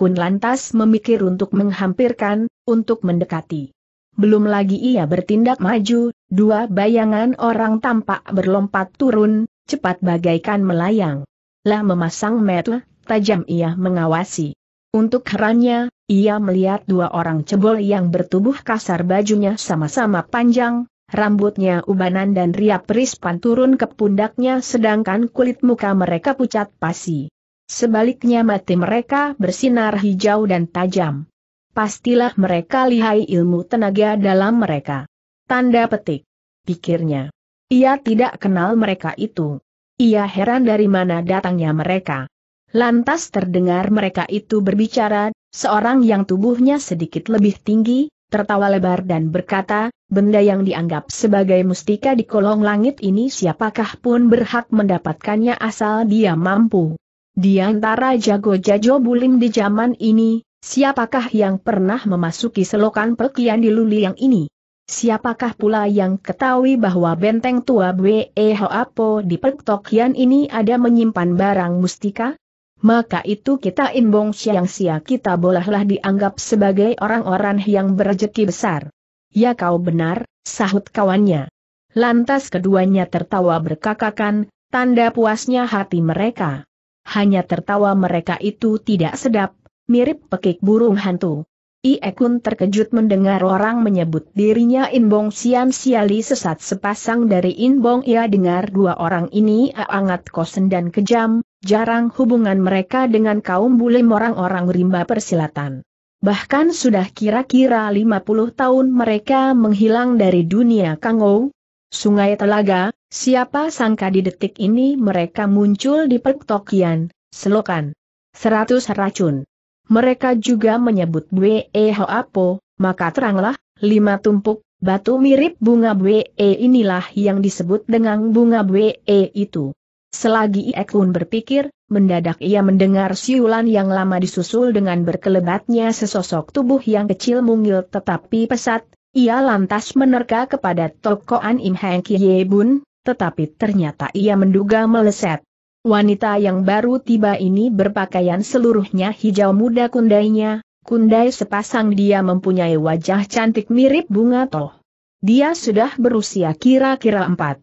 kun lantas memikir untuk menghampirkan, untuk mendekati. Belum lagi ia bertindak maju, dua bayangan orang tampak berlompat turun, cepat bagaikan melayang. Lah memasang metu, tajam ia mengawasi. Untuk herannya, ia melihat dua orang cebol yang bertubuh kasar bajunya sama-sama panjang, rambutnya ubanan dan riap rispan turun ke pundaknya sedangkan kulit muka mereka pucat pasi. Sebaliknya mati mereka bersinar hijau dan tajam. Pastilah mereka lihai ilmu tenaga dalam mereka. Tanda petik. Pikirnya. Ia tidak kenal mereka itu. Ia heran dari mana datangnya mereka. Lantas terdengar mereka itu berbicara, seorang yang tubuhnya sedikit lebih tinggi, tertawa lebar dan berkata, benda yang dianggap sebagai mustika di kolong langit ini siapakah pun berhak mendapatkannya asal dia mampu. Di antara jago-jago bulim di zaman ini, siapakah yang pernah memasuki selokan pekian di luliang ini? Siapakah pula yang ketahui bahwa benteng tua Bwe Hoapo di Pertokian ini ada menyimpan barang mustika? maka itu kita imbong Siang Sia kita bolehlah dianggap sebagai orang-orang yang berjeki besar. Ya kau benar, sahut kawannya. Lantas keduanya tertawa berkakakan, tanda puasnya hati mereka. Hanya tertawa mereka itu tidak sedap, mirip pekik burung hantu. Iekun terkejut mendengar orang menyebut dirinya Inbong Sian Siali sesat sepasang dari Inbong ia dengar dua orang ini aangat kosen dan kejam, jarang hubungan mereka dengan kaum bule orang-orang rimba persilatan. Bahkan sudah kira-kira 50 tahun mereka menghilang dari dunia Kangou, Sungai Telaga, siapa sangka di detik ini mereka muncul di Pertokian, Selokan. Seratus racun. Mereka juga menyebut Bwe Hoapo, maka teranglah, lima tumpuk, batu mirip bunga Bwe inilah yang disebut dengan bunga Bwe itu. Selagi Iekun berpikir, mendadak ia mendengar siulan yang lama disusul dengan berkelebatnya sesosok tubuh yang kecil mungil tetapi pesat, ia lantas menerka kepada tokoan Im Heng Kie Bun, tetapi ternyata ia menduga meleset. Wanita yang baru tiba ini berpakaian seluruhnya hijau muda kundainya, kundai sepasang dia mempunyai wajah cantik mirip bunga toh. Dia sudah berusia kira-kira empat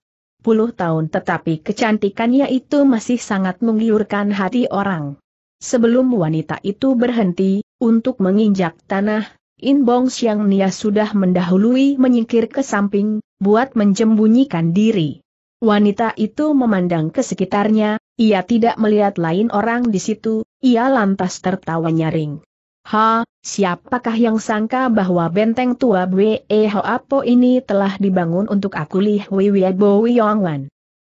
tahun tetapi kecantikannya itu masih sangat menggiurkan hati orang. Sebelum wanita itu berhenti, untuk menginjak tanah, In Bong Xiang Nia sudah mendahului menyingkir ke samping, buat menjembunyikan diri. Wanita itu memandang ke sekitarnya, ia tidak melihat lain orang di situ, ia lantas tertawa nyaring. Ha, siapakah yang sangka bahwa benteng tua Bwe e Apo ini telah dibangun untuk aku Li Hui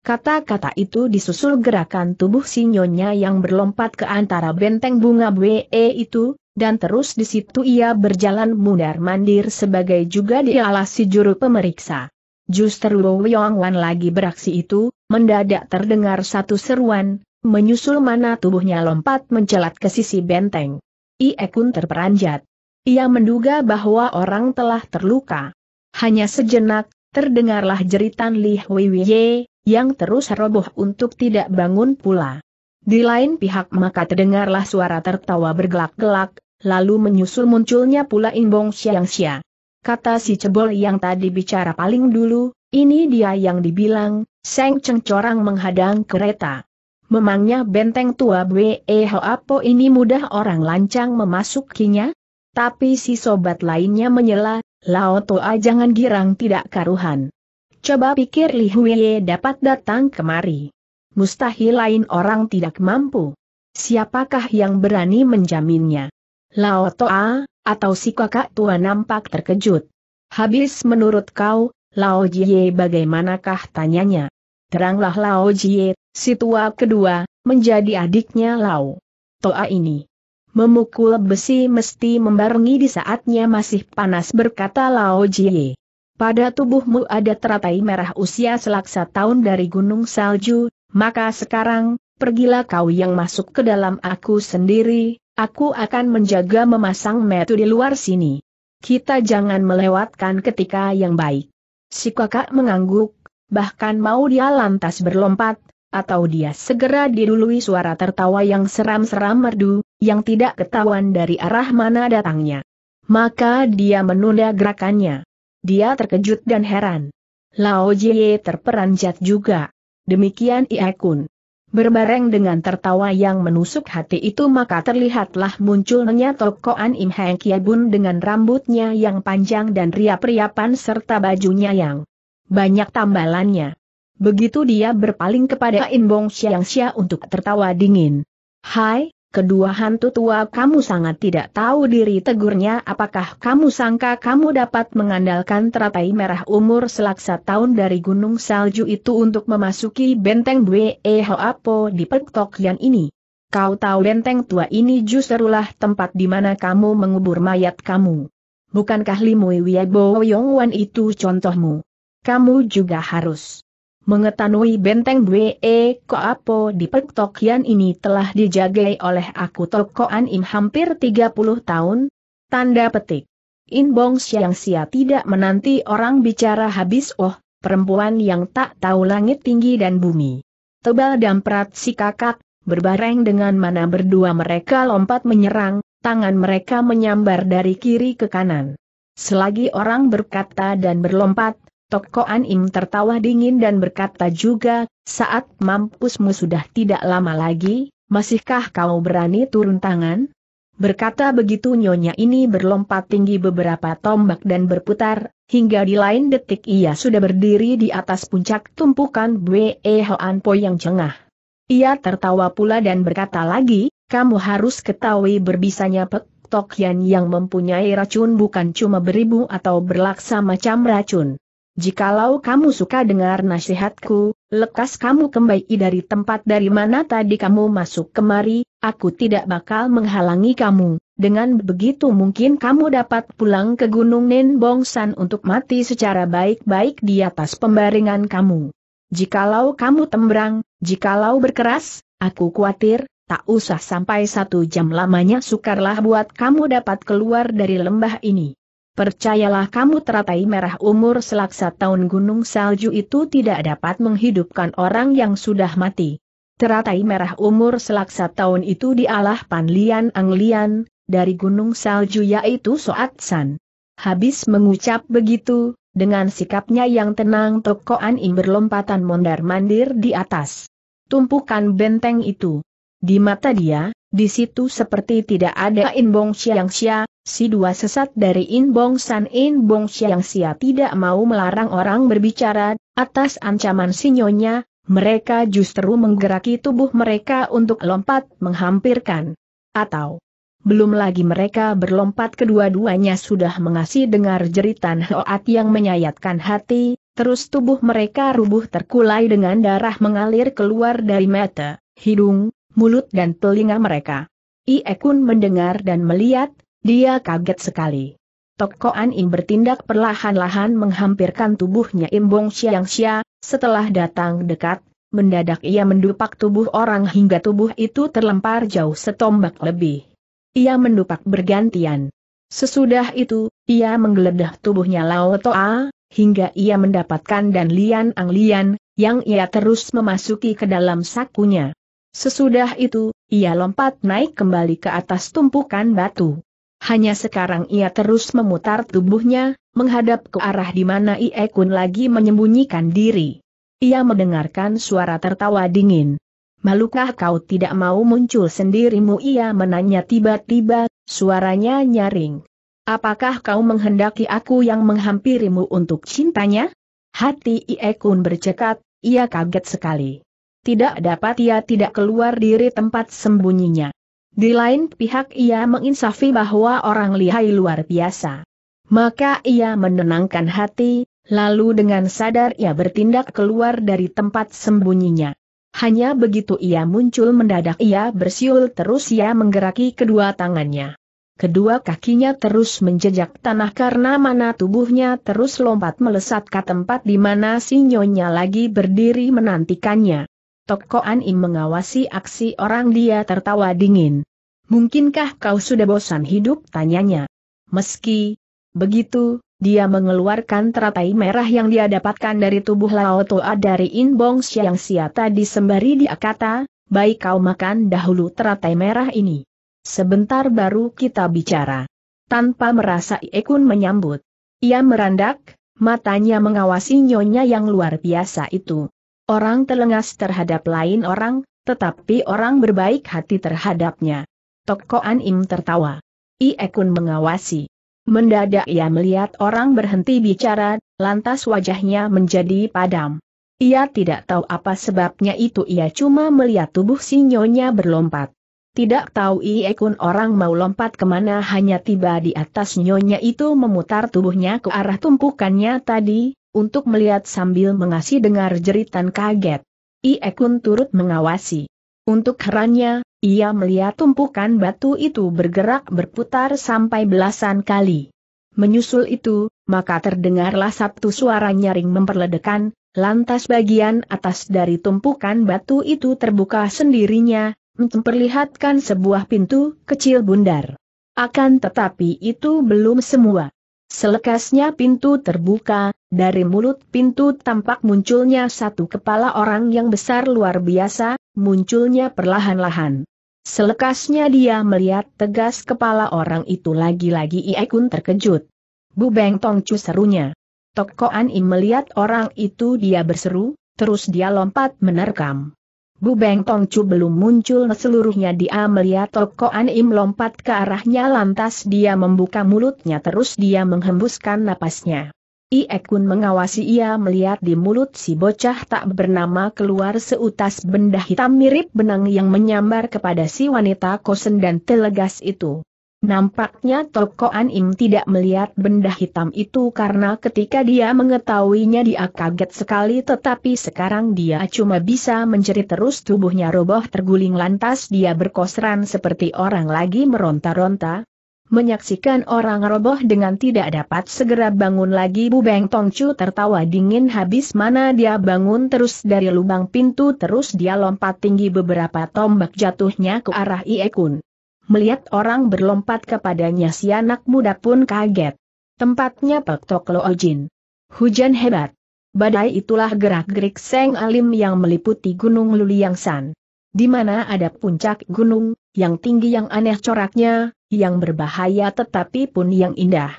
Kata-kata itu disusul gerakan tubuh Sinyonya yang berlompat ke antara benteng bunga Bwe e itu, dan terus di situ ia berjalan mundar-mandir sebagai juga dialasi juru pemeriksa. Justru Wiyongwan lagi beraksi itu, mendadak terdengar satu seruan, menyusul mana tubuhnya lompat mencelat ke sisi benteng. Ie terperanjat. Ia menduga bahwa orang telah terluka. Hanya sejenak, terdengarlah jeritan Li Huiwiye, yang terus roboh untuk tidak bangun pula. Di lain pihak maka terdengarlah suara tertawa bergelak-gelak, lalu menyusul munculnya pula Imbong Xiangxia. Kata si cebol yang tadi bicara paling dulu, ini dia yang dibilang, Seng Cengcorang menghadang kereta. Memangnya benteng tua Bwehoapo apa ini mudah orang lancang memasukinya? Tapi si sobat lainnya menyela, Lao Toa jangan girang tidak karuhan. Coba pikir Li Huiye dapat datang kemari. Mustahil lain orang tidak mampu. Siapakah yang berani menjaminnya? Lao Toa, atau si kakak tua nampak terkejut. Habis menurut kau, Lao Jie bagaimanakah tanyanya? Teranglah Lao Jie Si tua kedua, menjadi adiknya Lau. Toa ini. Memukul besi mesti membarengi di saatnya masih panas berkata Lao Jie. Pada tubuhmu ada teratai merah usia selaksa tahun dari gunung salju, maka sekarang, pergilah kau yang masuk ke dalam aku sendiri, aku akan menjaga memasang metu di luar sini. Kita jangan melewatkan ketika yang baik. Si kakak mengangguk, bahkan mau dia lantas berlompat, atau dia segera dirului suara tertawa yang seram-seram merdu, yang tidak ketahuan dari arah mana datangnya. Maka dia menunda gerakannya. Dia terkejut dan heran. Lao Jie terperanjat juga. Demikian Ia Kun. Berbareng dengan tertawa yang menusuk hati itu maka terlihatlah munculnya An Im Heng Bun dengan rambutnya yang panjang dan riap-riapan serta bajunya yang banyak tambalannya. Begitu dia berpaling kepada In Bong Xiang Xia untuk tertawa dingin. Hai, kedua hantu tua kamu sangat tidak tahu diri tegurnya apakah kamu sangka kamu dapat mengandalkan teratai merah umur selaksa tahun dari gunung salju itu untuk memasuki benteng Bwe Hoapo di yang ini. Kau tahu benteng tua ini justru lah tempat di mana kamu mengubur mayat kamu. Bukankah Limui Wiebo Yongwan itu contohmu? Kamu juga harus Mengetahui benteng Bwe eh, Koapo di Pektokian ini telah dijagai oleh aku Tokoan Im hampir 30 tahun, tanda petik. In Bong Siang Sia tidak menanti orang bicara habis oh, perempuan yang tak tahu langit tinggi dan bumi. Tebal dan perat si kakak, berbareng dengan mana berdua mereka lompat menyerang, tangan mereka menyambar dari kiri ke kanan. Selagi orang berkata dan berlompat, Toko An Im tertawa dingin dan berkata juga, saat mampusmu sudah tidak lama lagi, masihkah kau berani turun tangan? Berkata begitu nyonya ini berlompat tinggi beberapa tombak dan berputar, hingga di lain detik ia sudah berdiri di atas puncak tumpukan Bwe Hoan Po yang cengah. Ia tertawa pula dan berkata lagi, kamu harus ketahui berbisanya Pek Tokyan yang mempunyai racun bukan cuma beribu atau berlaksa macam racun jikalau kamu suka dengar nasihatku, lekas kamu kembali dari tempat dari mana tadi kamu masuk kemari, aku tidak bakal menghalangi kamu. Dengan begitu mungkin kamu dapat pulang ke Gunung Nenbongsan untuk mati secara baik-baik di atas pembaringan kamu. Jikalau kamu tembrang, jikalau berkeras, aku khawatir, tak usah sampai satu jam lamanya sukarlah buat kamu dapat keluar dari lembah ini. Percayalah kamu teratai merah umur selaksa tahun gunung salju itu tidak dapat menghidupkan orang yang sudah mati. Teratai merah umur selaksa tahun itu dialah Panlian Anglian, dari gunung salju yaitu Soat San. Habis mengucap begitu, dengan sikapnya yang tenang Toko ing berlompatan mondar-mandir di atas. Tumpukan benteng itu. Di mata dia, di situ seperti tidak ada Inbong Siang Sia, si dua sesat dari In Bong San In Bong Xiang Xia tidak mau melarang orang berbicara, atas ancaman sinyonya, mereka justru menggeraki tubuh mereka untuk lompat menghampirkan. Atau, belum lagi mereka berlompat kedua-duanya sudah mengasih dengar jeritan Hoat yang menyayatkan hati, terus tubuh mereka rubuh terkulai dengan darah mengalir keluar dari mata, hidung, mulut dan telinga mereka. Iekun mendengar dan melihat, dia kaget sekali. Tokoan Im bertindak perlahan-lahan menghampirkan tubuhnya Im Bong Xiang Xia, setelah datang dekat, mendadak ia mendupak tubuh orang hingga tubuh itu terlempar jauh setombak lebih. Ia mendupak bergantian. Sesudah itu, ia menggeledah tubuhnya Lao Toa, hingga ia mendapatkan dan Lian Ang Lian, yang ia terus memasuki ke dalam sakunya. Sesudah itu, ia lompat naik kembali ke atas tumpukan batu. Hanya sekarang ia terus memutar tubuhnya, menghadap ke arah di mana Ie Kun lagi menyembunyikan diri. Ia mendengarkan suara tertawa dingin. Malukah kau tidak mau muncul sendirimu? Ia menanya tiba-tiba, suaranya nyaring. Apakah kau menghendaki aku yang menghampirimu untuk cintanya? Hati Ie Kun bercekat, ia kaget sekali. Tidak dapat ia tidak keluar dari tempat sembunyinya. Di lain pihak ia menginsafi bahwa orang lihai luar biasa. Maka ia menenangkan hati, lalu dengan sadar ia bertindak keluar dari tempat sembunyinya. Hanya begitu ia muncul mendadak ia bersiul terus ia menggeraki kedua tangannya. Kedua kakinya terus menjejak tanah karena mana tubuhnya terus lompat melesat ke tempat di mana sinyonya lagi berdiri menantikannya. Toko Im mengawasi aksi orang dia tertawa dingin. Mungkinkah kau sudah bosan hidup? Tanyanya. Meski begitu, dia mengeluarkan teratai merah yang dia dapatkan dari tubuh Lao Toa dari In Bong Xiang Xia tadi sembari dia kata, baik kau makan dahulu teratai merah ini. Sebentar baru kita bicara. Tanpa merasa Iekun menyambut. Ia merandak, matanya mengawasi nyonya yang luar biasa itu. Orang telengas terhadap lain orang, tetapi orang berbaik hati terhadapnya. Toko An Im tertawa. Iekun mengawasi. Mendadak ia melihat orang berhenti bicara, lantas wajahnya menjadi padam. Ia tidak tahu apa sebabnya itu ia cuma melihat tubuh sinyonya berlompat. Tidak tahu Ie Kun orang mau lompat kemana hanya tiba di atas nyonya itu memutar tubuhnya ke arah tumpukannya tadi, untuk melihat sambil mengasih dengar jeritan kaget. Ie Kun turut mengawasi. Untuk herannya, ia melihat tumpukan batu itu bergerak berputar sampai belasan kali. Menyusul itu, maka terdengarlah satu suara nyaring memperledekan, lantas bagian atas dari tumpukan batu itu terbuka sendirinya, memperlihatkan sebuah pintu kecil bundar. Akan tetapi itu belum semua. Selekasnya pintu terbuka, dari mulut pintu tampak munculnya satu kepala orang yang besar luar biasa, munculnya perlahan-lahan. Selekasnya dia melihat tegas kepala orang itu lagi-lagi Iekun terkejut. Bu Beng Tongcu serunya. Tokoan Im melihat orang itu dia berseru, terus dia lompat menerkam. Tong Tongcu belum muncul seluruhnya dia melihat Toko Im lompat ke arahnya lantas dia membuka mulutnya terus dia menghembuskan napasnya. Iekun mengawasi ia melihat di mulut si bocah tak bernama keluar seutas benda hitam mirip benang yang menyambar kepada si wanita kosen dan telegas itu. Nampaknya Toko An tidak melihat benda hitam itu karena ketika dia mengetahuinya dia kaget sekali tetapi sekarang dia cuma bisa menjerit terus tubuhnya roboh terguling lantas dia berkosran seperti orang lagi meronta-ronta. Menyaksikan orang roboh dengan tidak dapat segera bangun lagi Bu Beng Tongcu tertawa dingin habis mana dia bangun terus dari lubang pintu terus dia lompat tinggi beberapa tombak jatuhnya ke arah iekun. Melihat orang berlompat kepadanya si anak muda pun kaget. Tempatnya Pak Tok Loojin. Hujan hebat. Badai itulah gerak-gerik Seng Alim yang meliputi Gunung Luliangsan. Di mana ada puncak gunung, yang tinggi yang aneh coraknya, yang berbahaya tetapi pun yang indah.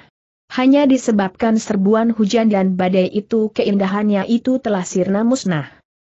Hanya disebabkan serbuan hujan dan badai itu keindahannya itu telah sirna musnah.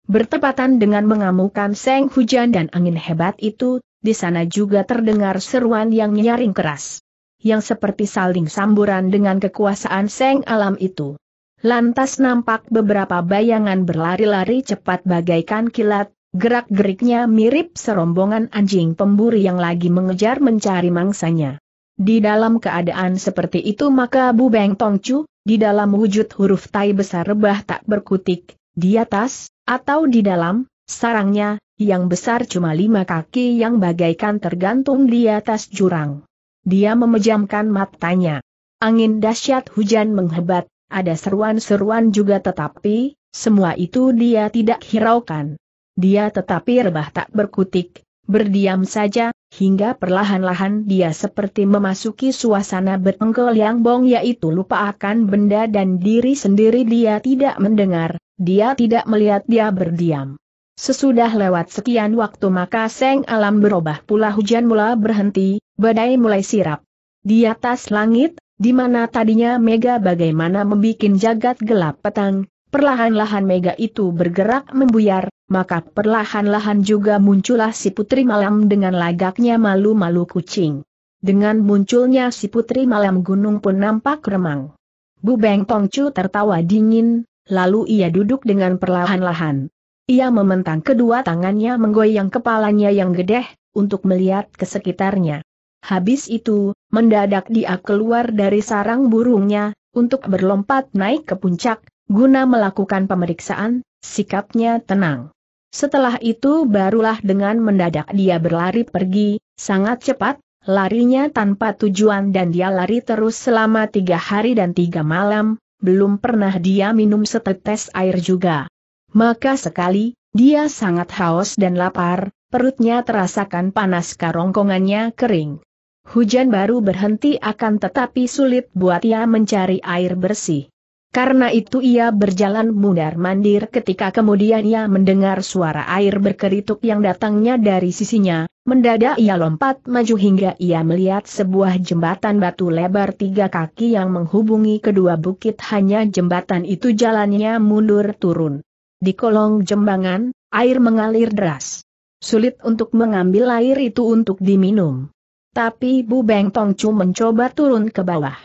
Bertepatan dengan mengamukan seng hujan dan angin hebat itu, di sana juga terdengar seruan yang nyaring keras. Yang seperti saling samburan dengan kekuasaan Seng Alam itu. Lantas nampak beberapa bayangan berlari-lari cepat bagaikan kilat, gerak-geriknya mirip serombongan anjing pemburu yang lagi mengejar mencari mangsanya. Di dalam keadaan seperti itu maka Bu Beng Tongcu, di dalam wujud huruf tai besar rebah tak berkutik, di atas, atau di dalam, sarangnya, yang besar cuma lima kaki yang bagaikan tergantung di atas jurang. Dia memejamkan matanya. Angin dahsyat hujan menghebat, ada seruan-seruan juga tetapi, semua itu dia tidak hiraukan. Dia tetapi rebah tak berkutik, berdiam saja, hingga perlahan-lahan dia seperti memasuki suasana berengkel yang bong yaitu lupa akan benda dan diri sendiri dia tidak mendengar, dia tidak melihat dia berdiam. Sesudah lewat sekian waktu maka seng alam berubah pula hujan mula berhenti, badai mulai sirap. Di atas langit, di mana tadinya mega bagaimana membuat jagat gelap petang, perlahan-lahan mega itu bergerak membuyar, maka perlahan-lahan juga muncullah si putri malam dengan lagaknya malu-malu kucing. Dengan munculnya si putri malam gunung pun nampak remang. Bu Beng Tongcu tertawa dingin, lalu ia duduk dengan perlahan-lahan. Ia membentang kedua tangannya menggoyang kepalanya yang gedeh, untuk melihat ke sekitarnya. Habis itu, mendadak dia keluar dari sarang burungnya, untuk berlompat naik ke puncak, guna melakukan pemeriksaan, sikapnya tenang. Setelah itu barulah dengan mendadak dia berlari pergi, sangat cepat, larinya tanpa tujuan dan dia lari terus selama tiga hari dan tiga malam, belum pernah dia minum setetes air juga. Maka sekali, dia sangat haus dan lapar, perutnya terasakan panas karongkongannya kering. Hujan baru berhenti akan tetapi sulit buat ia mencari air bersih. Karena itu ia berjalan mundar-mandir ketika kemudian ia mendengar suara air berkerituk yang datangnya dari sisinya, mendadak ia lompat maju hingga ia melihat sebuah jembatan batu lebar tiga kaki yang menghubungi kedua bukit hanya jembatan itu jalannya mundur turun. Di kolong jembangan, air mengalir deras. Sulit untuk mengambil air itu untuk diminum. Tapi Bu Beng Tongcu mencoba turun ke bawah.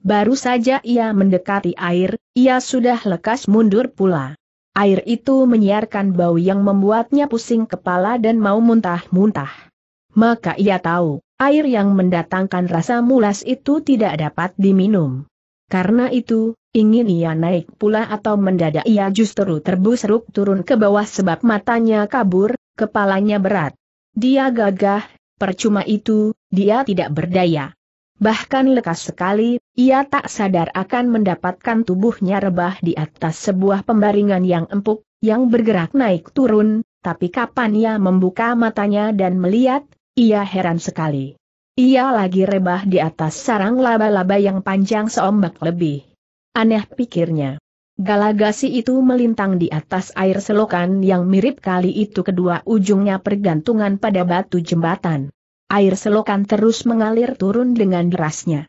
Baru saja ia mendekati air, ia sudah lekas mundur pula. Air itu menyiarkan bau yang membuatnya pusing kepala dan mau muntah-muntah. Maka ia tahu, air yang mendatangkan rasa mulas itu tidak dapat diminum. Karena itu, Ingin ia naik pula atau mendadak ia justru terbusruk turun ke bawah sebab matanya kabur, kepalanya berat. Dia gagah, percuma itu, dia tidak berdaya. Bahkan lekas sekali, ia tak sadar akan mendapatkan tubuhnya rebah di atas sebuah pembaringan yang empuk, yang bergerak naik turun, tapi kapan ia membuka matanya dan melihat, ia heran sekali. Ia lagi rebah di atas sarang laba-laba yang panjang seombak lebih. Aneh pikirnya. Galagasi itu melintang di atas air selokan yang mirip kali itu kedua ujungnya pergantungan pada batu jembatan. Air selokan terus mengalir turun dengan derasnya.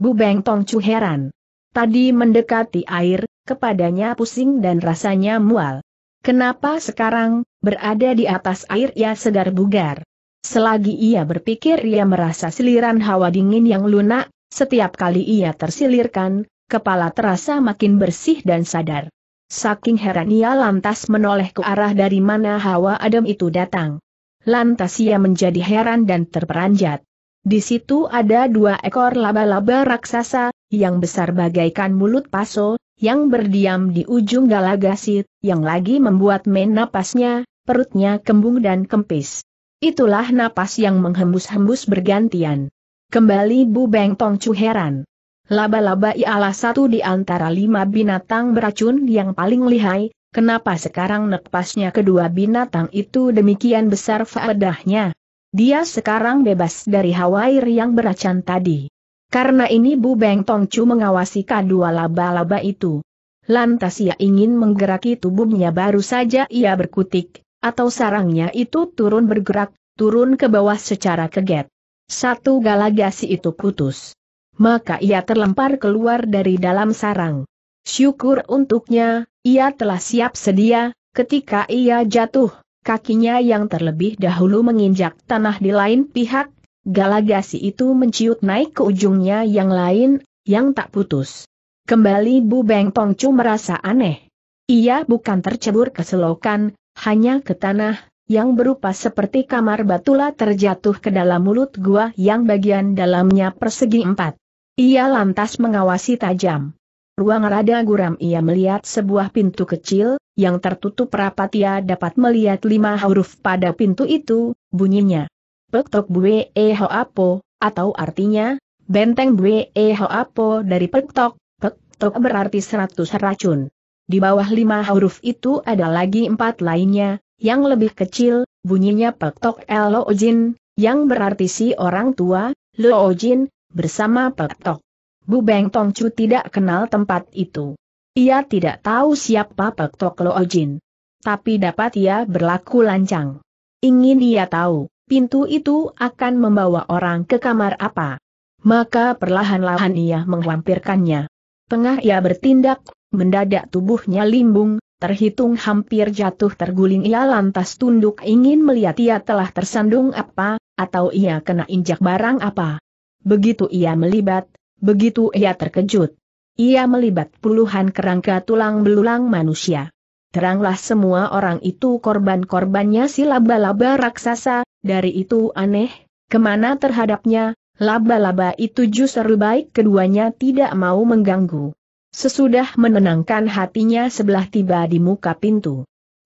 Bu Beng Tong Chu heran. Tadi mendekati air, kepadanya pusing dan rasanya mual. Kenapa sekarang, berada di atas air ia segar bugar. Selagi ia berpikir ia merasa siliran hawa dingin yang lunak, setiap kali ia tersilirkan, kepala terasa makin bersih dan sadar. Saking heran ia lantas menoleh ke arah dari mana hawa adem itu datang. Lantas ia menjadi heran dan terperanjat. Di situ ada dua ekor laba-laba raksasa, yang besar bagaikan mulut paso, yang berdiam di ujung galagasit, yang lagi membuat men napasnya, perutnya kembung dan kempis. Itulah napas yang menghembus-hembus bergantian. Kembali Bu Beng Chu heran. Laba-laba ialah satu di antara lima binatang beracun yang paling lihai, kenapa sekarang nepasnya kedua binatang itu demikian besar faedahnya? Dia sekarang bebas dari hawair yang beracun tadi. Karena ini Bu Beng Tongcu mengawasi kedua laba-laba itu. Lantas ia ingin menggeraki tubuhnya baru saja ia berkutik, atau sarangnya itu turun bergerak, turun ke bawah secara keget. Satu galagasi itu putus maka ia terlempar keluar dari dalam sarang. Syukur untuknya, ia telah siap sedia, ketika ia jatuh, kakinya yang terlebih dahulu menginjak tanah di lain pihak, galagasi itu menciut naik ke ujungnya yang lain, yang tak putus. Kembali Bu Beng Tongcu merasa aneh. Ia bukan tercebur ke selokan, hanya ke tanah, yang berupa seperti kamar batula terjatuh ke dalam mulut gua yang bagian dalamnya persegi empat. Ia lantas mengawasi tajam. Ruang rada guram ia melihat sebuah pintu kecil, yang tertutup rapat ia dapat melihat lima huruf pada pintu itu, bunyinya. Pektok bue e ho apo atau artinya, benteng bue e ho apo dari pektok, pektok berarti seratus racun. Di bawah lima huruf itu ada lagi empat lainnya, yang lebih kecil, bunyinya pektok ojin, yang berarti si orang tua, lo ojin, bersama Pek Tok. Bu Beng Tong Chu tidak kenal tempat itu. Ia tidak tahu siapa Pek Tok Lo Jin. Tapi dapat ia berlaku lancang. Ingin ia tahu, pintu itu akan membawa orang ke kamar apa. Maka perlahan-lahan ia menghampirkannya. Tengah ia bertindak, mendadak tubuhnya limbung, Terhitung hampir jatuh terguling ia lantas tunduk ingin melihat ia telah tersandung apa, atau ia kena injak barang apa begitu ia melibat, begitu ia terkejut. Ia melibat puluhan kerangka tulang belulang manusia. Teranglah semua orang itu korban-korbannya si laba-laba raksasa, dari itu aneh, kemana terhadapnya, laba-laba itu justru baik keduanya tidak mau mengganggu. Sesudah menenangkan hatinya sebelah tiba di muka pintu.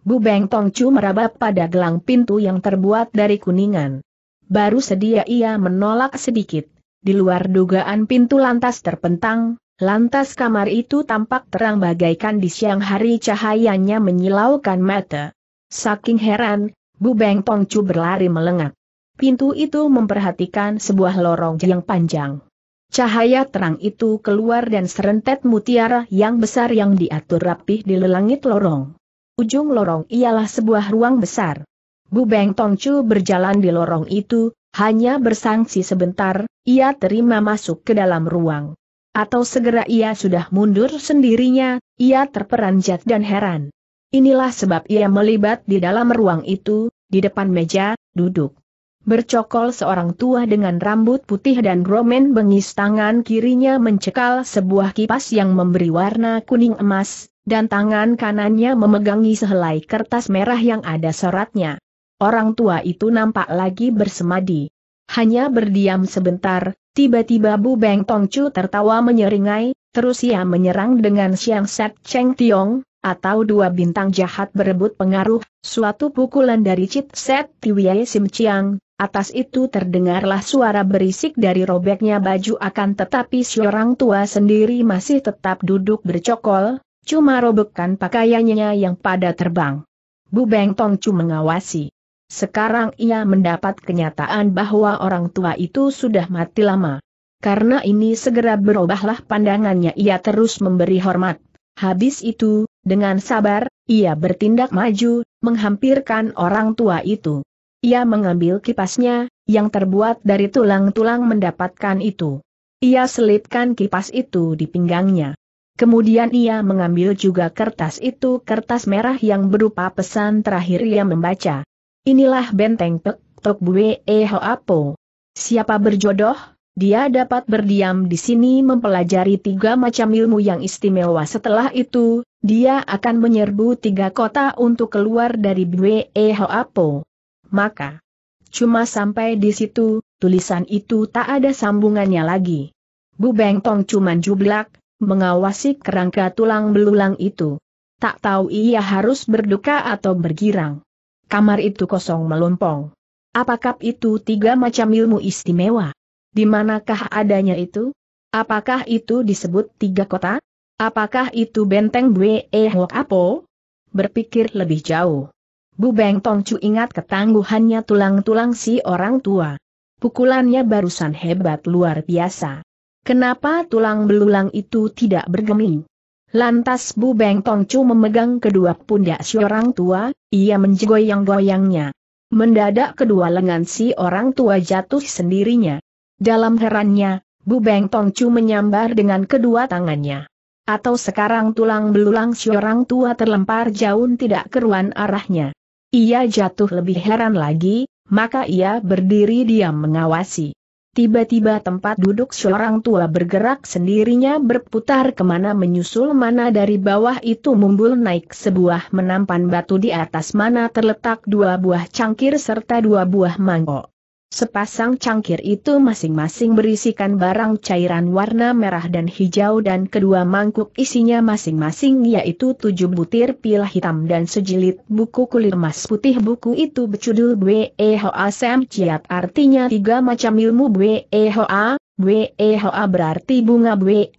Bu Beng Tongcu meraba pada gelang pintu yang terbuat dari kuningan. Baru sedia ia menolak sedikit, di luar dugaan pintu lantas terpentang, lantas kamar itu tampak terang bagaikan di siang hari cahayanya menyilaukan mata. Saking heran, Bu Beng Pongcu berlari melengak. Pintu itu memperhatikan sebuah lorong yang panjang. Cahaya terang itu keluar dan serentet mutiara yang besar yang diatur rapih di lelangit lorong. Ujung lorong ialah sebuah ruang besar. Bu Beng Tongcu berjalan di lorong itu, hanya bersangsi sebentar, ia terima masuk ke dalam ruang. Atau segera ia sudah mundur sendirinya, ia terperanjat dan heran. Inilah sebab ia melibat di dalam ruang itu, di depan meja, duduk. Bercokol seorang tua dengan rambut putih dan romen, bengis tangan kirinya mencekal sebuah kipas yang memberi warna kuning emas, dan tangan kanannya memegangi sehelai kertas merah yang ada seratnya. Orang tua itu nampak lagi bersemadi. Hanya berdiam sebentar, tiba-tiba Bu Beng Tongcu tertawa menyeringai, terus ia menyerang dengan Siang Set Cheng Tiong, atau dua bintang jahat berebut pengaruh, suatu pukulan dari Cit Set Tiwye Sim Chiang, atas itu terdengarlah suara berisik dari robeknya baju akan tetapi si orang tua sendiri masih tetap duduk bercokol, cuma robekkan pakaiannya yang pada terbang. Bu Beng Tong Chu mengawasi. Sekarang ia mendapat kenyataan bahwa orang tua itu sudah mati lama. Karena ini segera berubahlah pandangannya ia terus memberi hormat. Habis itu, dengan sabar, ia bertindak maju, menghampirkan orang tua itu. Ia mengambil kipasnya, yang terbuat dari tulang-tulang mendapatkan itu. Ia selipkan kipas itu di pinggangnya. Kemudian ia mengambil juga kertas itu kertas merah yang berupa pesan terakhir ia membaca. Inilah benteng Pek Tok Bue E Apo. Siapa berjodoh, dia dapat berdiam di sini mempelajari tiga macam ilmu yang istimewa setelah itu, dia akan menyerbu tiga kota untuk keluar dari Bue E Apo. Maka, cuma sampai di situ, tulisan itu tak ada sambungannya lagi. Bu Beng Tong cuman jublak, mengawasi kerangka tulang belulang itu. Tak tahu ia harus berduka atau bergirang kamar itu kosong melompong. Apakah itu tiga macam ilmu istimewa? Di manakah adanya itu? Apakah itu disebut tiga kota? Apakah itu benteng Bue e Hok Apo? Berpikir lebih jauh. Bu Beng Tong Chu ingat ketangguhannya tulang-tulang si orang tua. Pukulannya barusan hebat luar biasa. Kenapa tulang belulang itu tidak bergeming? Lantas Bu Beng Tongcu memegang kedua pundak si orang tua, ia menjegoyang-goyangnya. Mendadak kedua lengan si orang tua jatuh sendirinya. Dalam herannya, Bu Beng Tongcu menyambar dengan kedua tangannya. Atau sekarang tulang belulang si orang tua terlempar jauh tidak keruan arahnya. Ia jatuh lebih heran lagi, maka ia berdiri diam mengawasi. Tiba-tiba tempat duduk seorang tua bergerak sendirinya berputar kemana menyusul mana dari bawah itu mumbul naik sebuah menampan batu di atas mana terletak dua buah cangkir serta dua buah mangkok. Sepasang cangkir itu masing-masing berisikan barang cairan warna merah dan hijau dan kedua mangkuk isinya masing-masing yaitu tujuh butir pil hitam dan sejilid buku kulit emas putih buku itu berjudul Bwe Sam Ciat artinya tiga macam ilmu Bwe Hoa, berarti bunga Bwe.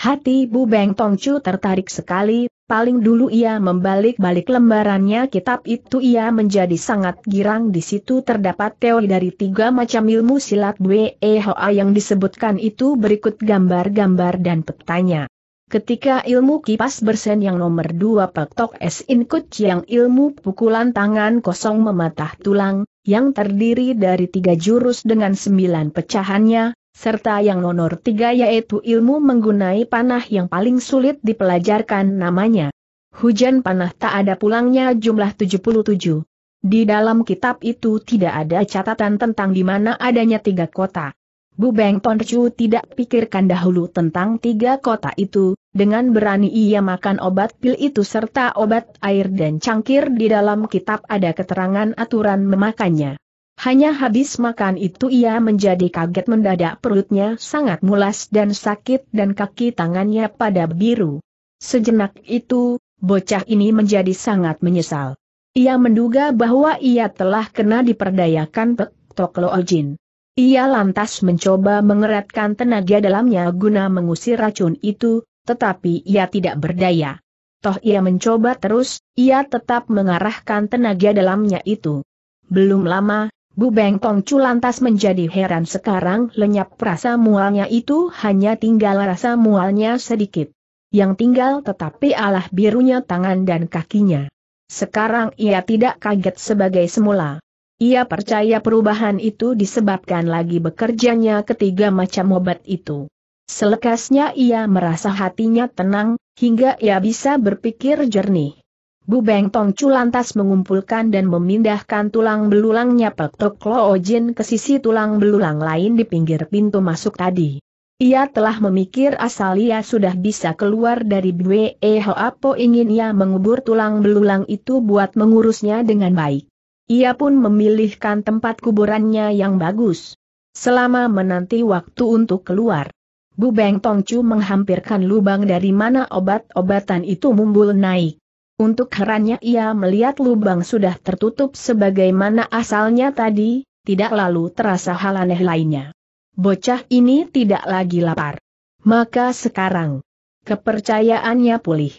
Hati Bu Beng Tongcu tertarik sekali, Paling dulu ia membalik-balik lembarannya kitab itu ia menjadi sangat girang di situ terdapat teori dari tiga macam ilmu silat wehoa yang disebutkan itu berikut gambar-gambar dan petanya. Ketika ilmu kipas bersen yang nomor dua Pektok S. Inkut yang ilmu pukulan tangan kosong mematah tulang, yang terdiri dari tiga jurus dengan sembilan pecahannya, serta yang nomor tiga yaitu ilmu menggunai panah yang paling sulit dipelajarkan namanya. Hujan panah tak ada pulangnya jumlah 77. Di dalam kitab itu tidak ada catatan tentang di mana adanya tiga kota. Bu Beng Toncu tidak pikirkan dahulu tentang tiga kota itu, dengan berani ia makan obat pil itu serta obat air dan cangkir di dalam kitab ada keterangan aturan memakannya. Hanya habis makan itu ia menjadi kaget mendadak perutnya sangat mulas dan sakit dan kaki tangannya pada biru. Sejenak itu, bocah ini menjadi sangat menyesal. Ia menduga bahwa ia telah kena diperdayakan Pek Tok Lo Ia lantas mencoba mengeratkan tenaga dalamnya guna mengusir racun itu, tetapi ia tidak berdaya. Toh ia mencoba terus, ia tetap mengarahkan tenaga dalamnya itu. Belum lama, Bu Beng Tongcu lantas menjadi heran sekarang lenyap rasa mualnya itu hanya tinggal rasa mualnya sedikit. Yang tinggal tetapi alah birunya tangan dan kakinya. Sekarang ia tidak kaget sebagai semula. Ia percaya perubahan itu disebabkan lagi bekerjanya ketiga macam obat itu. Selekasnya ia merasa hatinya tenang, hingga ia bisa berpikir jernih. Bu Beng Tongcu lantas mengumpulkan dan memindahkan tulang belulangnya Pek Tok Lo Jin ke sisi tulang belulang lain di pinggir pintu masuk tadi. Ia telah memikir asal ia sudah bisa keluar dari Bwe e apo ingin ia mengubur tulang belulang itu buat mengurusnya dengan baik. Ia pun memilihkan tempat kuburannya yang bagus. Selama menanti waktu untuk keluar. Bu Beng Tongcu menghampirkan lubang dari mana obat-obatan itu mumbul naik. Untuk herannya ia melihat lubang sudah tertutup sebagaimana asalnya tadi, tidak lalu terasa hal aneh lainnya. Bocah ini tidak lagi lapar. Maka sekarang, kepercayaannya pulih.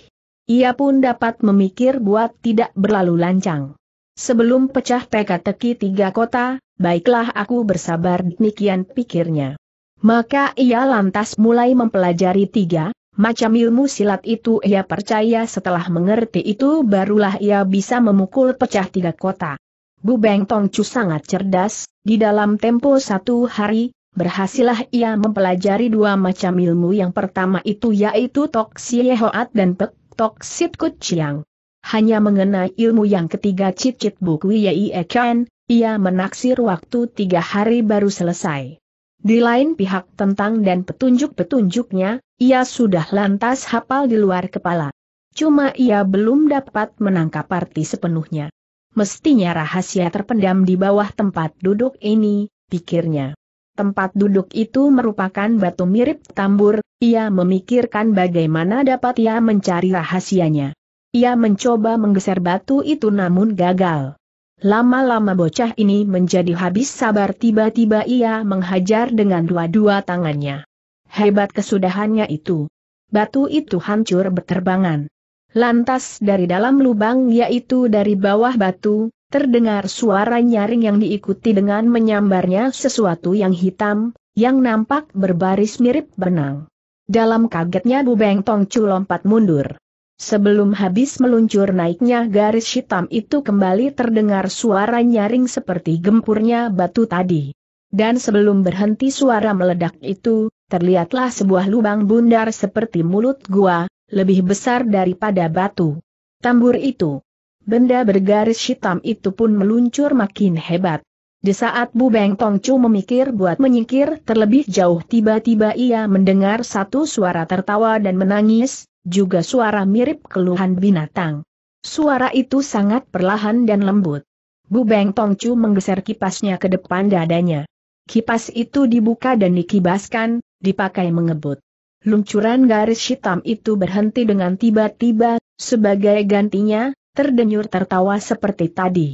Ia pun dapat memikir buat tidak berlalu lancang. Sebelum pecah teka-teki tiga kota, baiklah aku bersabar demikian pikirnya. Maka ia lantas mulai mempelajari tiga, Macam ilmu silat itu ia percaya setelah mengerti itu barulah ia bisa memukul pecah tiga kota. Bu Beng Tong Chu sangat cerdas, di dalam tempo satu hari, berhasillah ia mempelajari dua macam ilmu yang pertama itu yaitu Tok Xie Hoat dan Pek Tok Sit Kut Chiang. Hanya mengenai ilmu yang ketiga cicit buku Yei Ekan, ia menaksir waktu tiga hari baru selesai. Di lain pihak tentang dan petunjuk-petunjuknya, ia sudah lantas hafal di luar kepala. Cuma ia belum dapat menangkap arti sepenuhnya. Mestinya rahasia terpendam di bawah tempat duduk ini, pikirnya. Tempat duduk itu merupakan batu mirip tambur, ia memikirkan bagaimana dapat ia mencari rahasianya. Ia mencoba menggeser batu itu namun gagal. Lama-lama bocah ini menjadi habis sabar tiba-tiba ia menghajar dengan dua-dua tangannya. Hebat kesudahannya itu. Batu itu hancur berterbangan. Lantas dari dalam lubang yaitu dari bawah batu, terdengar suara nyaring yang diikuti dengan menyambarnya sesuatu yang hitam, yang nampak berbaris mirip benang. Dalam kagetnya Bu Tong Tongcu lompat mundur. Sebelum habis meluncur naiknya garis hitam itu kembali terdengar suara nyaring seperti gempurnya batu tadi. Dan sebelum berhenti suara meledak itu, terlihatlah sebuah lubang bundar seperti mulut gua, lebih besar daripada batu. Tambur itu. Benda bergaris hitam itu pun meluncur makin hebat. Di saat Bu Beng Tongcu memikir buat menyingkir terlebih jauh tiba-tiba ia mendengar satu suara tertawa dan menangis, juga suara mirip keluhan binatang. Suara itu sangat perlahan dan lembut. Bu Beng Tongcu menggeser kipasnya ke depan dadanya. Kipas itu dibuka dan dikibaskan, dipakai mengebut. Luncuran garis hitam itu berhenti dengan tiba-tiba, sebagai gantinya, terdenyur tertawa seperti tadi.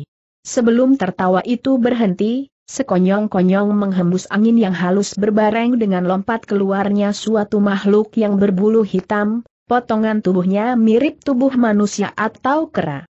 Sebelum tertawa itu berhenti, sekonyong-konyong menghembus angin yang halus berbareng dengan lompat keluarnya suatu makhluk yang berbulu hitam, potongan tubuhnya mirip tubuh manusia atau kera.